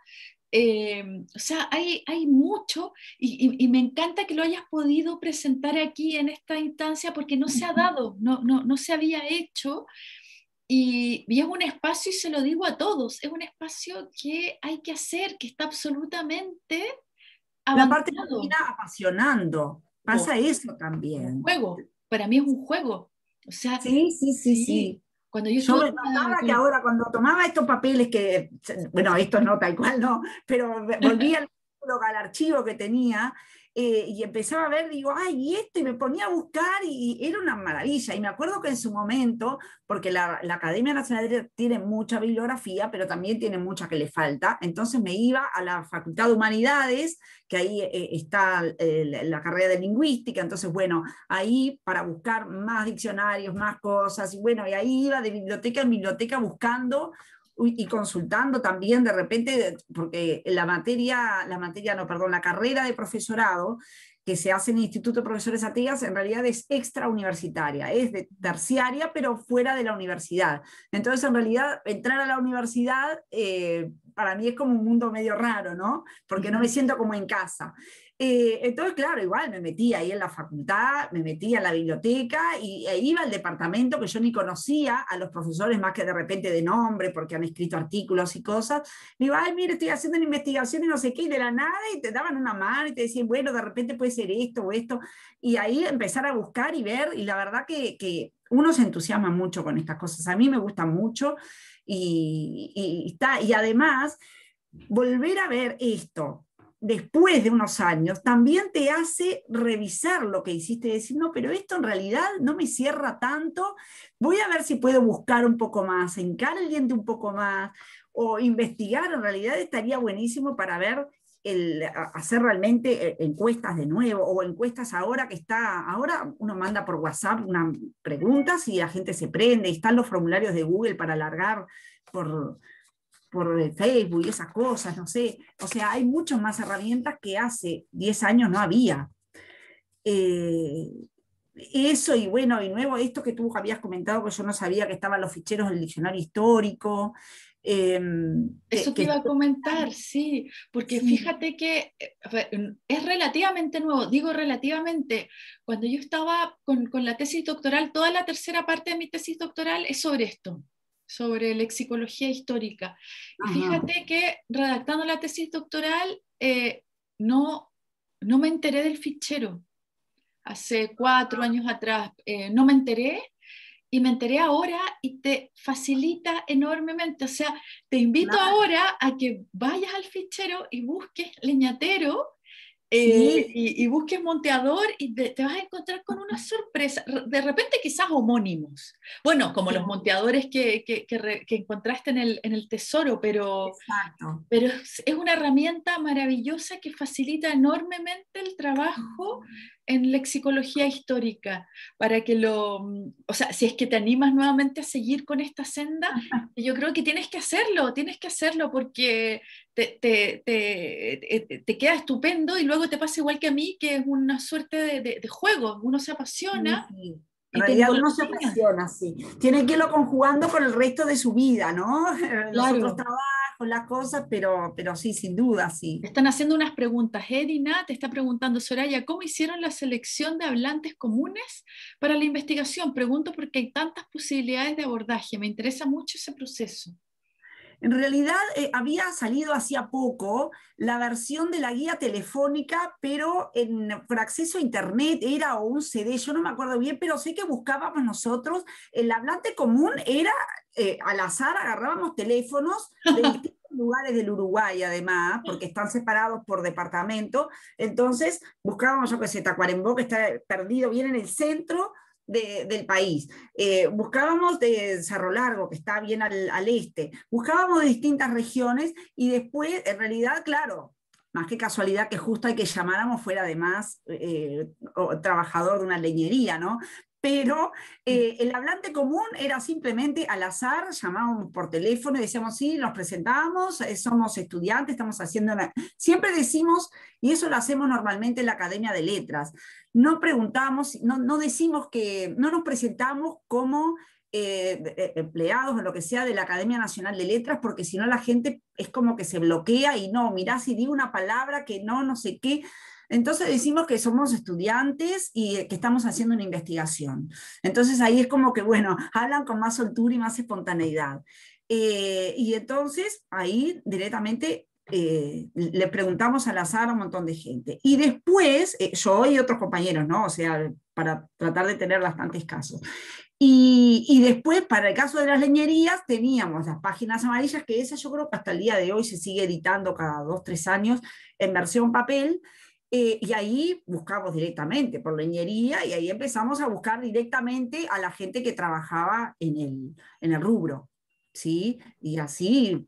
Em, o sea, hay, hay mucho y, me encanta que lo hayas podido presentar aquí en esta instancia porque no se ha dado, no, no, se había hecho. Y, es un espacio, y se lo digo a todos, es un espacio que hay que hacer, que está absolutamente... La parte apasionando, pasa eso también. juego, para mí es un juego. O sea, sí, sí, sí. sí. Cuando yo me que ahora cuando tomaba estos papeles, que, bueno, estos no tal cual, no, pero volvía al archivo que tenía eh, y empezaba a ver, digo, ay, y esto, y me ponía a buscar, y, era una maravilla. Y me acuerdo que en su momento, porque la, Academia Nacional tiene mucha bibliografía, pero también tiene mucha que le falta, entonces me iba a la Facultad de Humanidades, que ahí eh, está eh, la carrera de lingüística, entonces, bueno, ahí para buscar más diccionarios, más cosas, y bueno, y ahí iba de biblioteca en biblioteca buscando y consultando también de repente, porque la materia, la materia, no, perdón, la carrera de profesorado que se hace en Instituto de Profesores Ateas en realidad es extrauniversitaria, es de terciaria, pero fuera de la universidad. Entonces, en realidad, entrar a la universidad eh, para mí es como un mundo medio raro, ¿no? Porque no me siento como en casa. Eh, entonces, claro, igual me metía ahí en la facultad, me metía a la biblioteca y, e iba al departamento que yo ni conocía a los profesores más que de repente de nombre porque han escrito artículos y cosas. me iba, ay, mire, estoy haciendo una investigación y no sé qué, y de la nada, y te daban una mano y te decían, bueno, de repente puede ser esto o esto. Y ahí empezar a buscar y ver, y la verdad que, uno se entusiasma mucho con estas cosas. A mí me gusta mucho y, está, y además volver a ver esto después de unos años, también te hace revisar lo que hiciste y decir, no, pero esto en realidad no me cierra tanto, voy a ver si puedo buscar un poco más, en el diente un poco más o investigar, en realidad estaría buenísimo para ver el, hacer realmente eh, encuestas de nuevo o encuestas ahora que está, ahora uno manda por WhatsApp una pregunta, si la gente se prende, están los formularios de Google para alargar por, por eh, Facebook y esas cosas, no sé. O sea, hay muchas más herramientas que hace 10 años no había. Eh, eso y bueno, y nuevo, esto que tú habías comentado, que yo no sabía que estaban los ficheros del diccionario histórico. Em, eso que, iba a comentar, sí, porque fíjate que es relativamente nuevo, digo relativamente, cuando yo estaba con, con, la tesis doctoral, toda la tercera parte de mi tesis doctoral es sobre esto, sobre lexicología histórica. Y fíjate que redactando la tesis doctoral eh, no, no me enteré del fichero. Hace cuatro años atrás eh, no me enteré y me enteré ahora y te facilita enormemente. O sea, te invito ahora a que vayas al fichero y busques leñatero eh, y, busques Monteador y te, vas a encontrar con una sorpresa, de repente quizás homónimos, bueno, como los monteadores que, encontraste en el, tesoro, pero, pero es, es, una herramienta maravillosa que facilita enormemente el trabajo en lexicología histórica, para que lo, o sea, si es que te animas nuevamente a seguir con esta senda, yo creo que tienes que hacerlo, tienes que hacerlo porque te, te, te, queda estupendo y luego te pasa igual que a mí, que es una suerte de, juego, uno se apasiona. y En realidad uno se apasiona, sí. Tiene que irlo conjugando con el resto de su vida, ¿no? Nosotros la cosa, pero, pero sí, sin duda, sí. Están haciendo unas preguntas. Edina ¿eh, te está preguntando, Soraya, ¿cómo hicieron la selección de hablantes comunes para la investigación? Pregunto porque hay tantas posibilidades de abordaje. Me interesa mucho ese proceso. En realidad eh, había salido hacía poco la versión de la guía telefónica, pero por acceso a Internet era un CD, yo no me acuerdo bien, pero sé que buscábamos nosotros, el hablante común era eh, al azar, agarrábamos teléfonos de distintos lugares del Uruguay además, porque están separados por departamento, entonces buscábamos, yo qué sé, Tacuarembó, que está perdido bien en el centro, del país, eh, buscábamos de Cerro Largo, que está bien al, este, buscábamos de distintas regiones y después, en realidad, claro, más que casualidad que justo hay que llamáramos fuera además eh, trabajador de una leñería, ¿no? pero mm. eh, el hablante común era simplemente al azar, llamábamos por teléfono y decíamos, sí, nos presentamos, eh, somos estudiantes, estamos haciendo... Una... Siempre decimos, y eso lo hacemos normalmente en la Academia de Letras, no preguntamos, no, decimos que, no nos presentamos como eh, empleados o lo que sea de la Academia Nacional de Letras, porque si no la gente es como que se bloquea y no, mirá si digo una palabra que no, no sé qué entonces decimos que somos estudiantes y eh, que estamos haciendo una investigación. Entonces ahí es como que, bueno, hablan con más soltura y más espontaneidad. Eh, y entonces ahí directamente eh, le preguntamos al azar a un montón de gente. Y después, yo y otros compañeros, ¿no? O sea, para tratar de tener bastantes casos. Y, después, para el caso de las leñerías, teníamos las páginas amarillas, que esa yo creo que hasta el día de hoy se sigue editando cada dos, tres años en versión papel. Eh, y ahí buscamos directamente por leñería y ahí empezamos a buscar directamente a la gente que trabajaba en el, en el rubro, ¿sí? Y así,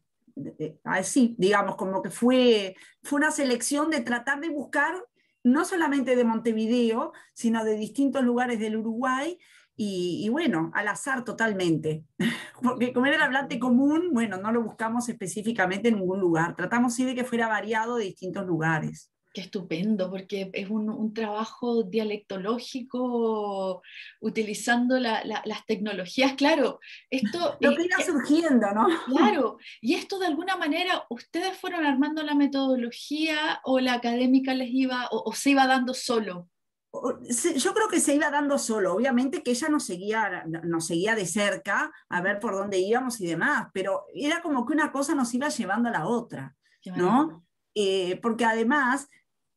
así, digamos, como que fue, fue una selección de tratar de buscar no solamente de Montevideo, sino de distintos lugares del Uruguay. Y, y bueno, al azar totalmente, porque como era el hablante común, bueno, no lo buscamos específicamente en ningún lugar, tratamos sí de que fuera variado de distintos lugares. Qué estupendo, porque es un, un trabajo dialectológico utilizando las tecnologías, claro. Esto, Lo eh, que iba eh, surgiendo, ¿no? Claro, y esto de alguna manera ustedes fueron armando la metodología o la académica les iba o, se iba dando solo. Yo creo que se iba dando solo, obviamente que ella nos seguía, no seguía de cerca a ver por dónde íbamos y demás, pero era como que una cosa nos iba llevando a la otra, ¿no? Eh, porque además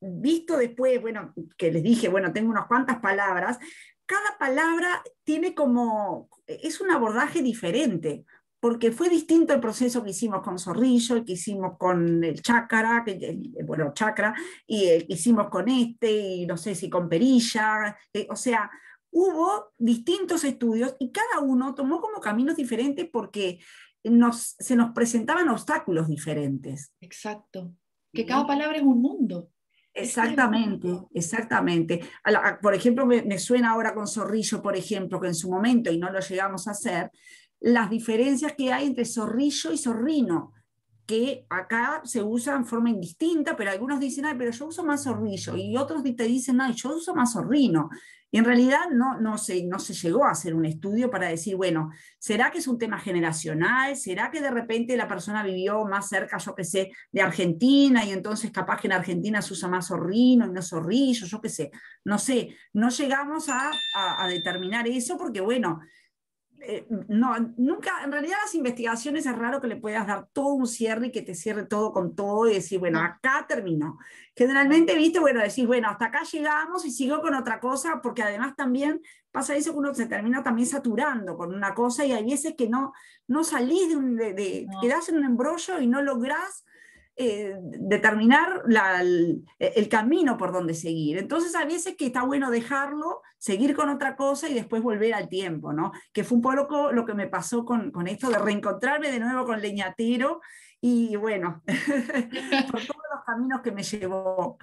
visto después, bueno, que les dije, bueno, tengo unas cuantas palabras, cada palabra tiene como, es un abordaje diferente, porque fue distinto el proceso que hicimos con Zorrillo, el que hicimos con el Chácara, que, bueno, Chakra, y el que hicimos con este, y no sé si con Perilla, eh, o sea, hubo distintos estudios y cada uno tomó como caminos diferentes porque nos, se nos presentaban obstáculos diferentes. Exacto. Que cada palabra es un mundo. Exactamente, exactamente. Por ejemplo, me, suena ahora con Zorrillo, por ejemplo, que en su momento, y no lo llegamos a hacer, las diferencias que hay entre Zorrillo y Zorrino que acá se usa en forma indistinta, pero algunos dicen, ay, pero yo uso más zorrillo, y otros te dicen, ay, yo uso más zorrino. Y en realidad no, no, se, no se llegó a hacer un estudio para decir, bueno, ¿será que es un tema generacional? ¿Será que de repente la persona vivió más cerca, yo qué sé, de Argentina y entonces capaz que en Argentina se usa más zorrino y no zorrillo, yo qué sé? No sé, no llegamos a determinar eso porque, bueno, eh, no, nunca, en realidad las investigaciones es raro que le puedas dar todo un cierre y que te cierre todo con todo y decir, bueno, acá terminó, Generalmente, viste, bueno, decir bueno, hasta acá llegamos y sigo con otra cosa, porque además también pasa eso que uno se termina también saturando con una cosa y hay veces que no, no salís de, un, quedás en un embrollo y no lográs eh, determinar el, camino por donde seguir. Entonces, a veces que está bueno dejarlo, seguir con otra cosa y después volver al tiempo, ¿no? Que fue un poco lo que me pasó con, esto de reencontrarme de nuevo con Leñatero y bueno, por todos los caminos que me llevó.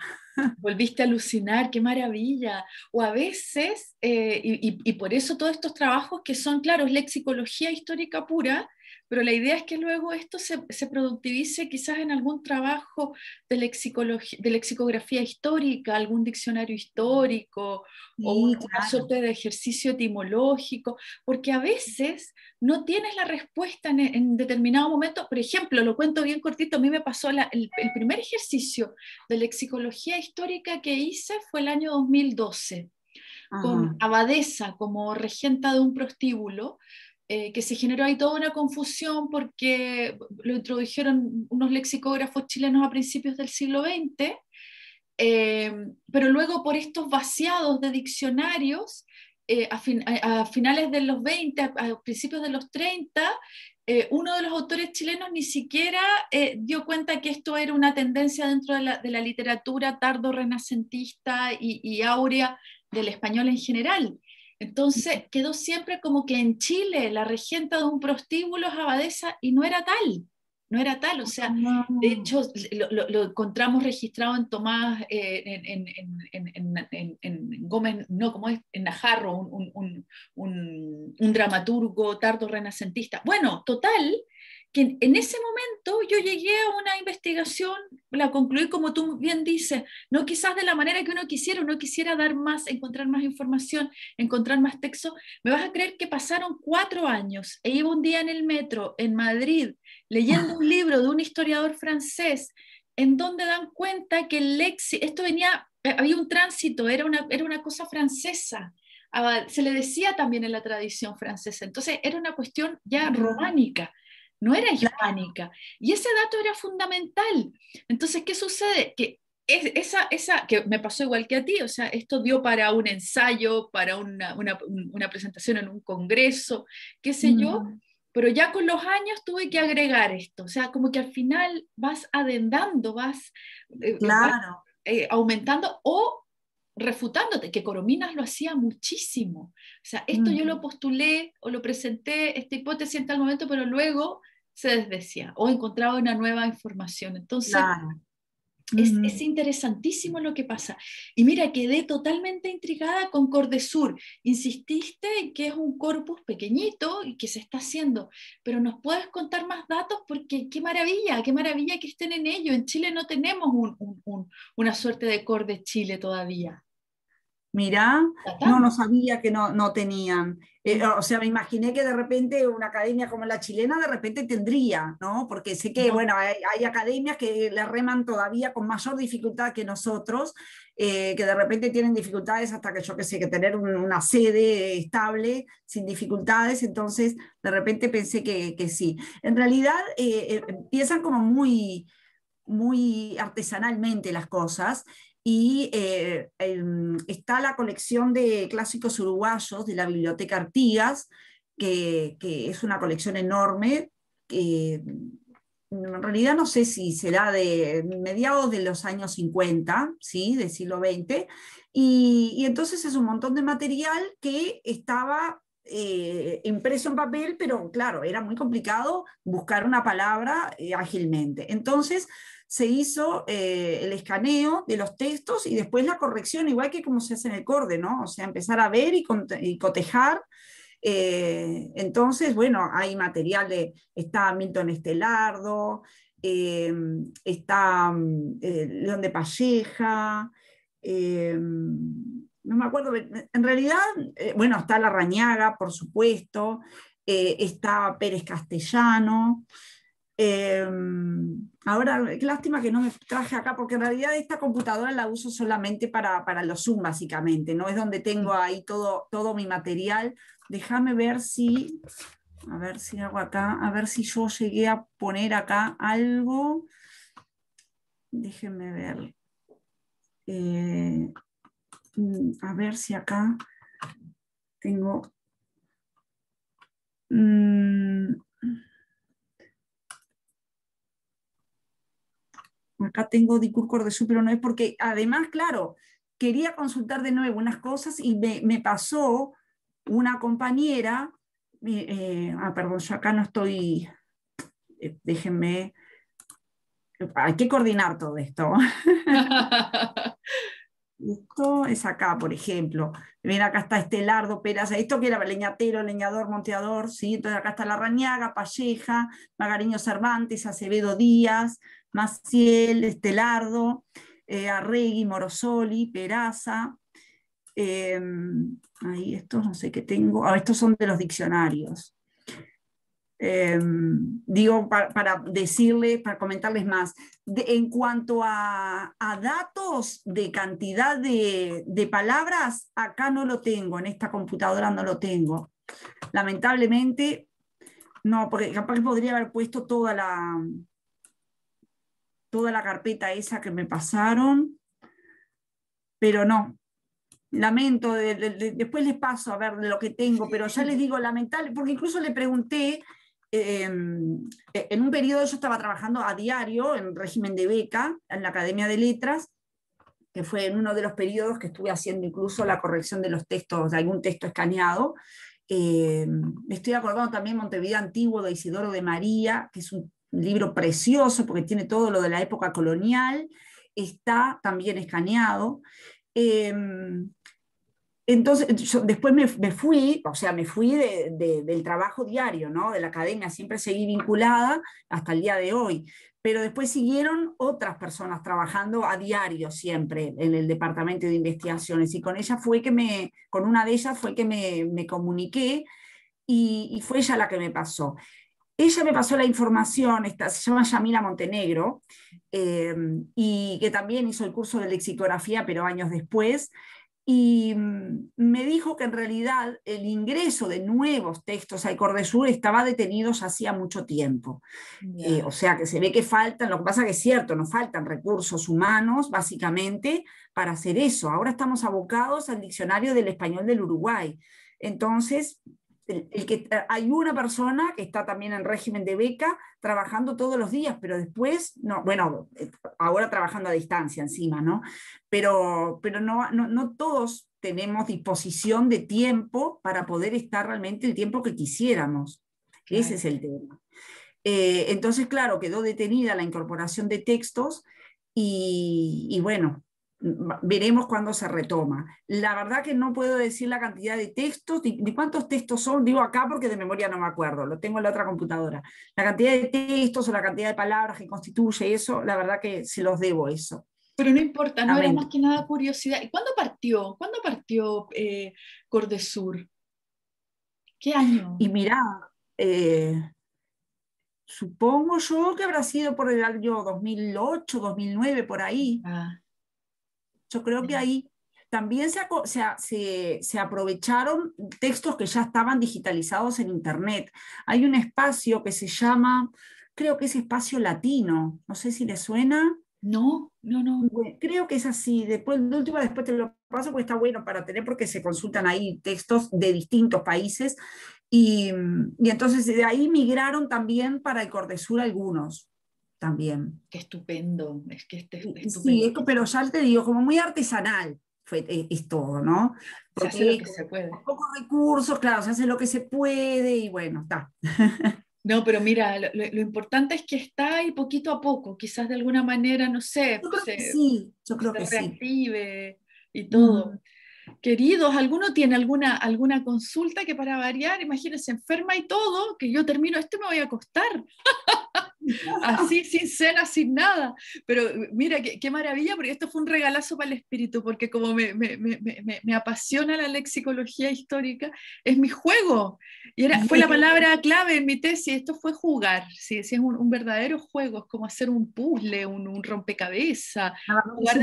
Volviste a alucinar, qué maravilla. O a veces, eh, y, y por eso todos estos trabajos que son, claro, es lexicología histórica pura, pero la idea es que luego esto se, se productivice quizás en algún trabajo de, de lexicografía histórica, algún diccionario histórico o un suerte de ejercicio etimológico, porque a veces no tienes la respuesta en, determinado momento. Por ejemplo, lo cuento bien cortito, a mí me pasó el, primer ejercicio de lexicología histórica que hice fue el año 2012 con abadesa como regenta de un prostíbulo, eh, que se generó ahí toda una confusión porque lo introdujeron unos lexicógrafos chilenos a principios del siglo XX, eh, pero luego por estos vaciados de diccionarios, eh, a, finales de los 20, a, principios de los 30, uno de los autores chilenos ni siquiera dio cuenta que esto era una tendencia dentro de la, literatura tardo-renacentista y, áurea del español en general. Entonces quedó siempre como que en Chile la regenta de un prostíbulo es abadesa y no era tal, no era tal. O sea, ah. de hecho lo, encontramos registrado en Tomás, eh, en, Gómez, no, como es, en Najarro, un, un dramaturgo tardo renacentista. Bueno, total, que en ese momento yo llegué a una investigación, la concluí como tú bien dices, no quizás de la manera que uno quisiera, uno quisiera dar más, encontrar más información, encontrar más texto. Me vas a creer que pasaron cuatro años e iba un día en el metro en Madrid leyendo un ah. libro de un historiador francés en donde dan cuenta que el léxico, esto venía, eh, había un tránsito, era una, era una cosa francesa. Se le decía también en la tradición francesa. Entonces era una cuestión ya ah. románica no era hispánica. Y ese dato era fundamental. Entonces, ¿qué sucede? Que esa, esa, que me pasó igual que a ti, o sea, esto dio para un ensayo, para una, presentación en un congreso, qué sé yo, mm. pero ya con los años tuve que agregar esto, o sea, como que al final vas adendando, vas, eh, eh, aumentando o refutándote, que Corominas lo hacía muchísimo. O sea, esto yo lo postulé o lo presenté, esta hipótesis en tal momento, pero luego se desdecía o encontraba una nueva información. Entonces, es, interesantísimo lo que pasa. Y mira, quedé totalmente intrigada con Corde Sur. Insististe en que es un corpus pequeñito y que se está haciendo, pero nos puedes contar más datos porque qué maravilla, qué maravilla que estén en ello. En Chile no tenemos una suerte de Corde Chile todavía. Mira, no, no sabía que no, no tenían. Eh, mm. o sea, me imaginé que de repente una academia como la chilena de repente tendría, ¿no? Porque sé que, bueno, hay, academias que la reman todavía con mayor dificultad que nosotros, eh, que de repente tienen dificultades hasta que yo qué sé, que tener una sede estable sin dificultades, entonces de repente pensé que, sí. En realidad eh, empiezan como muy muy artesanalmente las cosas y eh, em, está la colección de clásicos uruguayos de la Biblioteca Artigas, que, es una colección enorme, que mm, en realidad no sé si será de mediados de los años 50, ¿sí? del siglo XX, y, entonces es un montón de material que estaba eh, impreso en papel, pero claro, era muy complicado buscar una palabra eh, ágilmente. Entonces, se hizo eh, el escaneo de los textos y después la corrección, igual que como se hace en el CORDE, ¿no? O sea, empezar a ver y, cotejar. Eh, entonces, bueno, hay material de, está Milton Estelardo, eh, está mm, León de Palleja, no me acuerdo, en realidad, bueno, está La Rañaga, por supuesto, está Pérez Castellano, Em, ahora, qué lástima que no me traje acá, porque en realidad esta computadora la uso solamente para, los Zoom, básicamente, ¿no? Es donde tengo ahí todo, todo mi material. Déjame ver si, a ver si hago acá, a ver si yo llegué a poner acá algo. Déjenme ver. Eh, mm, a ver si acá tengo... Mm, acá tengo Dicurcor de Su, pero no es porque además, claro, quería consultar de nuevo unas cosas y me, pasó una compañera, eh, ah, perdón, yo acá no estoy, eh, déjenme, hay que coordinar todo esto. Esto es acá, por ejemplo. mira acá está Estelardo, Peraza. Esto que era leñatero, leñador, monteador, ¿sí? Entonces acá está la Larrañaga, Palleja, Magariño Cervantes, Acevedo Díaz, Maciel, Estelardo, eh, Arregui, Morosoli, Peraza. Em, ahí estos no sé qué tengo. Ah, estos son de los diccionarios. Em, digo, para, decirles, para comentarles más. en cuanto a, datos de cantidad de, palabras, acá no lo tengo, en esta computadora no lo tengo. Lamentablemente, no, porque capaz podría haber puesto toda la, toda la carpeta esa que me pasaron, pero no, lamento, después les paso a ver lo que tengo, pero ya les digo lamentable, porque incluso le pregunté Em, e, en un periodo yo estaba trabajando a diario en régimen de beca en la Academia de Letras, que fue en uno de los periodos que estuve haciendo incluso la corrección de los textos, de algún texto escaneado. Em, me estoy acordando también Montevideo Antiguo de Isidoro de María, que es un libro precioso porque tiene todo lo de la época colonial, está también escaneado. Em, entonces, yo después me, fui, o sea, me fui del trabajo diario, ¿no? De la academia, siempre seguí vinculada hasta el día de hoy. Pero después siguieron otras personas trabajando a diario siempre en el departamento de investigaciones. Y con ella fue que me, con una de ellas fue que me, comuniqué y, fue ella la que me pasó. Ella me pasó la información, se llama Yamila Montenegro, eh, y que también hizo el curso de lexicografía, pero años después y mm, me dijo que en realidad el ingreso de nuevos textos al Sur estaba detenido hacía mucho tiempo. Eh, o sea que se ve que faltan, lo que pasa que es cierto, nos faltan recursos humanos básicamente para hacer eso. Ahora estamos abocados al diccionario del español del Uruguay. Entonces, eh, hay una persona que está también en régimen de beca trabajando todos los días, pero después, no, bueno, eh, ahora trabajando a distancia encima, ¿no? Pero, pero no, no, todos tenemos disposición de tiempo para poder estar realmente el tiempo que quisiéramos. Ese es el tema. Eh, entonces, claro, quedó detenida la incorporación de textos y, y bueno, veremos cuándo se retoma. La verdad que no puedo decir la cantidad de textos, ni cuántos textos son, digo acá porque de memoria no me acuerdo, lo tengo en la otra computadora. La cantidad de textos o la cantidad de palabras que constituye eso, la verdad que se los debo eso. Pero no importa, no era más que nada curiosidad. ¿Y cuándo partió? ¿Cuándo partió eh, Cordesur? ¿Qué año? Y mirá, eh, supongo yo que habrá sido por el año 2008, 2009, por ahí. Ah. Yo creo que ahí también se, se, aprovecharon textos que ya estaban digitalizados en Internet. Hay un espacio que se llama, creo que es espacio latino, no sé si le suena. No, no, no. Creo que es así. Después, de última, después te lo paso porque está bueno para tener, porque se consultan ahí textos de distintos países. Y, y entonces de ahí migraron también para el Cordesur algunos también. Qué estupendo, es que este, estupendo. Sí, pero ya te digo, como muy artesanal fue, eh, es, todo, ¿no? Porque se hace lo que se puede. Pocos recursos, claro, se hace lo que se puede y bueno, está. No, pero mira, lo, importante es que está ahí poquito a poco, quizás de alguna manera, no sé, yo se, que yo creo reactive y todo. Mm. Queridos, ¿alguno tiene alguna, alguna consulta que para variar, imagínense, enferma y todo, que yo termino esto me voy a acostar? así, sin cena, sin nada. Pero eh, mira, qué, maravilla, porque esto fue un regalazo para el espíritu, porque como me, apasiona la lexicología histórica, es mi juego. Y era, fue la palabra clave en mi tesis, esto fue jugar, ¿sí? es un, verdadero juego, es como hacer un puzzle, un, un rompecabezas, jugar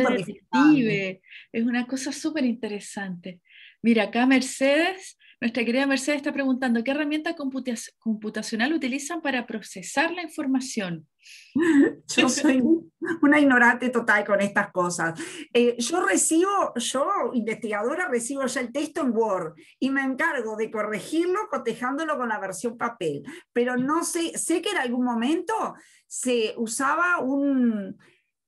ah, de es una cosa súper interesante. Mira, acá Mercedes nuestra querida Mercedes está preguntando, ¿qué herramienta computacional utilizan para procesar la información? Yo soy una ignorante total con estas cosas. Eh, yo recibo, yo investigadora, recibo ya el texto en Word y me encargo de corregirlo cotejándolo con la versión papel, pero no sé, sé que en algún momento se usaba un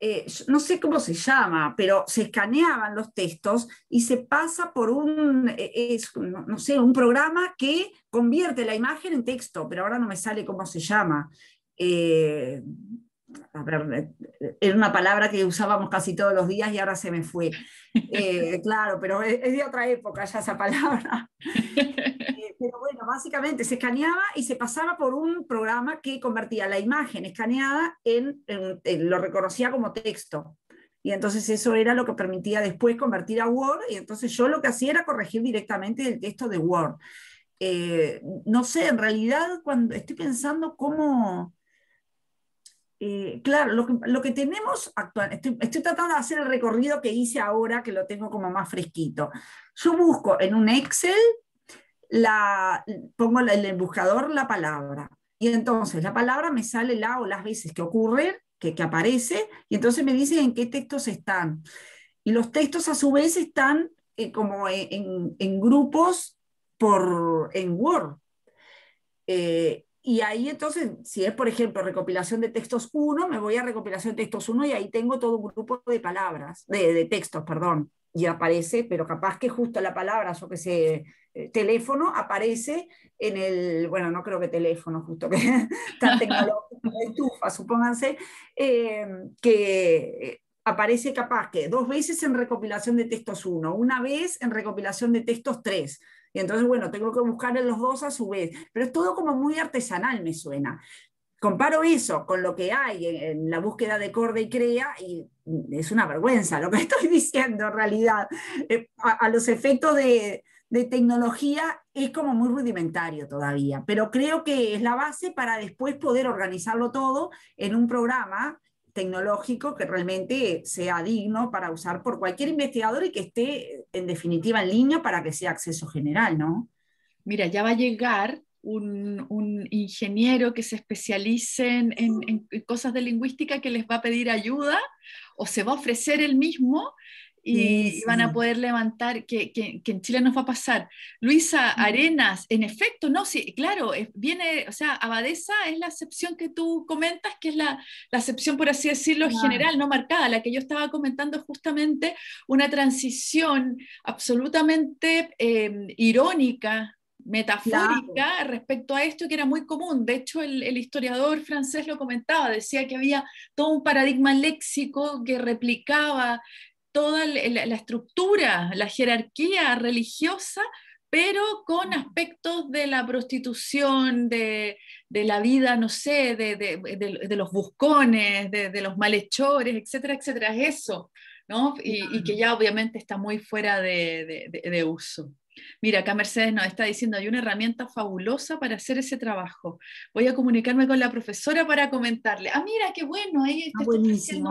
eh, no sé cómo se llama, pero se escaneaban los textos y se pasa por un, eh, no, un programa que convierte la imagen en texto, pero ahora no me sale cómo se llama. Eh, era una palabra que usábamos casi todos los días y ahora se me fue. claro, pero es, es de otra época ya esa palabra. pero bueno, básicamente se escaneaba y se pasaba por un programa que convertía la imagen escaneada en, lo reconocía como texto. Y entonces eso era lo que permitía después convertir a Word. Y entonces yo lo que hacía era corregir directamente el texto de Word. Eh, no sé, en realidad cuando estoy pensando cómo... Eh, claro, lo que, tenemos actualmente, estoy, estoy, tratando de hacer el recorrido que hice ahora, que lo tengo como más fresquito. Yo busco en un Excel la, pongo el buscador la palabra. Y entonces la palabra me sale la o las veces que ocurre, que, aparece, y entonces me dicen en qué textos están. Y los textos a su vez están eh, como en, grupos por, en Word. Eh, y ahí entonces, si es por ejemplo recopilación de textos 1, me voy a recopilación de textos 1 y ahí tengo todo un grupo de palabras, de, de textos, perdón y aparece, pero capaz que justo la palabra, yo que sé, eh, teléfono, aparece en el, bueno, no creo que teléfono, justo que tan tecnológico, estufa, supónganse, em, que eh, aparece capaz que dos veces en recopilación de textos uno, una vez en recopilación de textos tres. Y entonces, bueno, tengo que buscar en los dos a su vez. Pero es todo como muy artesanal, me suena comparo eso con lo que hay en, la búsqueda de Corda y Crea y es una vergüenza lo que estoy diciendo en realidad. Eh, a, los efectos de, de, tecnología es como muy rudimentario todavía, pero creo que es la base para después poder organizarlo todo en un programa tecnológico que realmente sea digno para usar por cualquier investigador y que esté en definitiva en línea para que sea acceso general, ¿no? Mira, ya va a llegar un, ingeniero que se especialice en, cosas de lingüística que les va a pedir ayuda o se va a ofrecer el mismo y, van a poder levantar, que, en Chile nos va a pasar. Luisa mm. Arenas, en efecto, no, sí, claro, viene, o sea, abadesa es la acepción que tú comentas, que es la, la acepción, por así decirlo, general, no marcada, la que yo estaba comentando justamente, una transición absolutamente em, irónica metafórica respecto a esto que era muy común. De hecho, el, historiador francés lo comentaba, decía que había todo un paradigma léxico que replicaba toda la estructura, la jerarquía religiosa, pero con mm. aspectos de la prostitución, de, la vida, no sé, de, los buscones, de, los malhechores, etcétera, etcétera. eso, ¿no? Y, y, que ya obviamente está muy fuera de uso. Mira, acá Mercedes nos está diciendo, hay una herramienta fabulosa para hacer ese trabajo. Voy a comunicarme con la profesora para comentarle. Ah, mira, qué bueno, ahí ah, está haciendo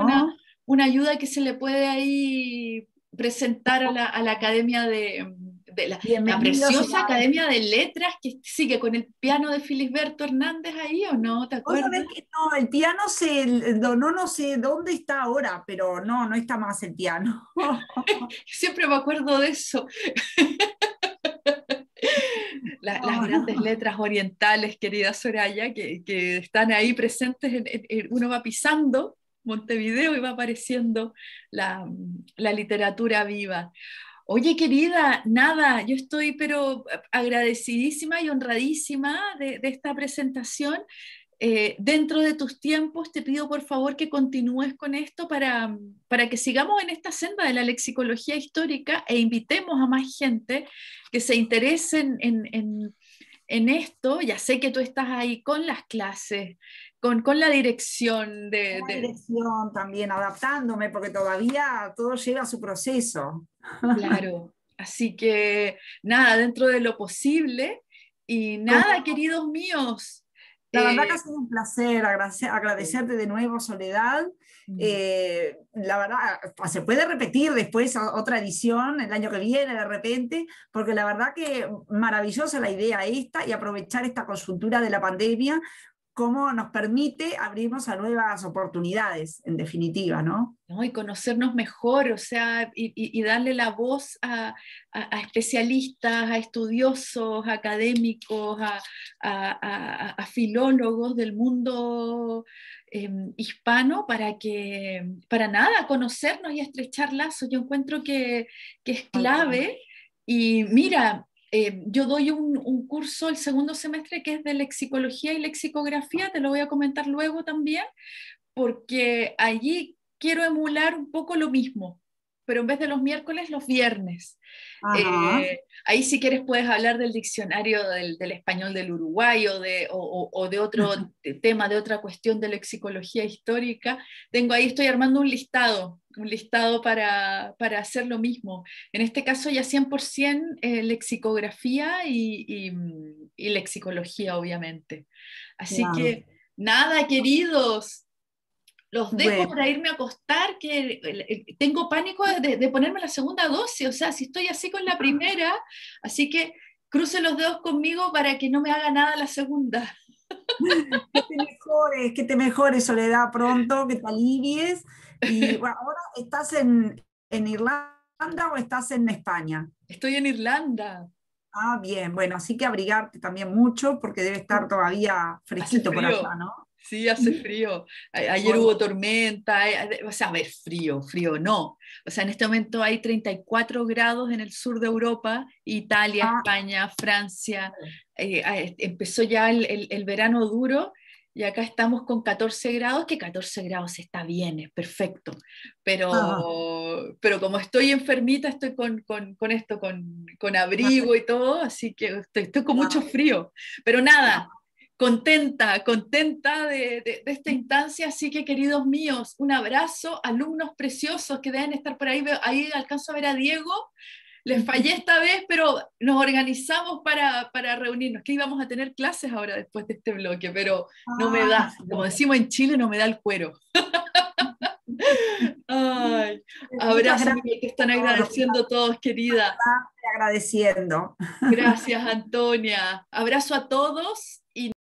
una, ayuda que se le puede ahí presentar a la, Academia de, la, preciosa Academia de Letras que sigue con el piano de Filiberto Hernández ahí o no, ¿te acuerdas? no, el piano se no sé dónde está ahora, pero no, no está más el piano. Siempre me acuerdo de eso. Ah. las grandes letras orientales, querida Soraya, que, están ahí presentes, uno va pisando Montevideo y va apareciendo la, literatura viva. Oye, querida, nada, yo estoy pero agradecidísima y honradísima de, esta presentación. Eh, dentro de tus tiempos, te pido por favor que continúes con esto para, que sigamos en esta senda de la lexicología histórica e invitemos a más gente que se interese en, esto. Ya sé que tú estás ahí con las clases, con, la dirección de, dirección también, adaptándome, porque todavía todo lleva a su proceso. Claro. Así que nada, dentro de lo posible. Y nada, queridos míos, la verdad eh, que ha sido un placer agradecerte de nuevo, Soledad. Mm. Eh, la verdad, ah, se puede repetir después otra edición el año que viene de repente, porque la verdad que maravillosa la idea esta y aprovechar esta conjuntura de la pandemia cómo nos permite abrirnos a nuevas oportunidades, en definitiva, ¿no? y conocernos mejor, o sea, y, darle la voz a, especialistas, a estudiosos, a académicos, a, filólogos del mundo em, hispano para que, para nada, conocernos y estrechar lazos. Yo encuentro que, que es clave. Y mira, eh, yo doy un, un, curso el segundo semestre que es de lexicología y lexicografía, te lo voy a comentar luego también, porque allí quiero emular un poco lo mismo pero en vez de los miércoles, los viernes. Eh, ahí si quieres puedes hablar del diccionario del, español del Uruguay o de, otro tema, de otra cuestión de lexicología histórica. Tengo ahí, estoy armando un listado, un listado para, hacer lo mismo. En este caso ya 100% eh, lexicografía y, lexicología, obviamente. Así que nada, queridos los dejo para irme a acostar, que tengo pánico de, ponerme la segunda dosis, o sea, si estoy así con la ah. primera, así que cruce los dedos conmigo para que no me haga nada la segunda. Que te mejores, que te mejores, Soledad, pronto, que te alivies. Y ahora estás en, en Irlanda o estás en España? Estoy en Irlanda. Ah, bien, bueno, así que abrigarte también mucho porque debe estar todavía fresquito por allá, ¿no? Sí, hace frío. Ayer hubo tormenta, eh, o sea, a ver, frío, frío no. O sea, en este momento hay 34 grados en el sur de Europa, Italia, ah. España, Francia. Eh, empezó ya el, el, verano duro y acá estamos con 14 grados, que 14 grados está bien, es perfecto, pero, ah. pero como estoy enfermita, estoy con, con, con esto, con, con, abrigo y todo, así que estoy con mucho frío, pero nada, contenta, contenta de, esta instancia. Así que, queridos míos, un abrazo, alumnos preciosos que deben estar por ahí. Ahí alcanzo a ver a Diego. Les fallé esta vez, pero nos organizamos para, reunirnos, que íbamos a tener clases ahora después de este bloque, pero no me ah. da, como decimos en Chile, no me da el cuero. Ay, abrazo que están agradeciendo todos, querida. Agradeciendo. Gracias, Antonia. Abrazo a todos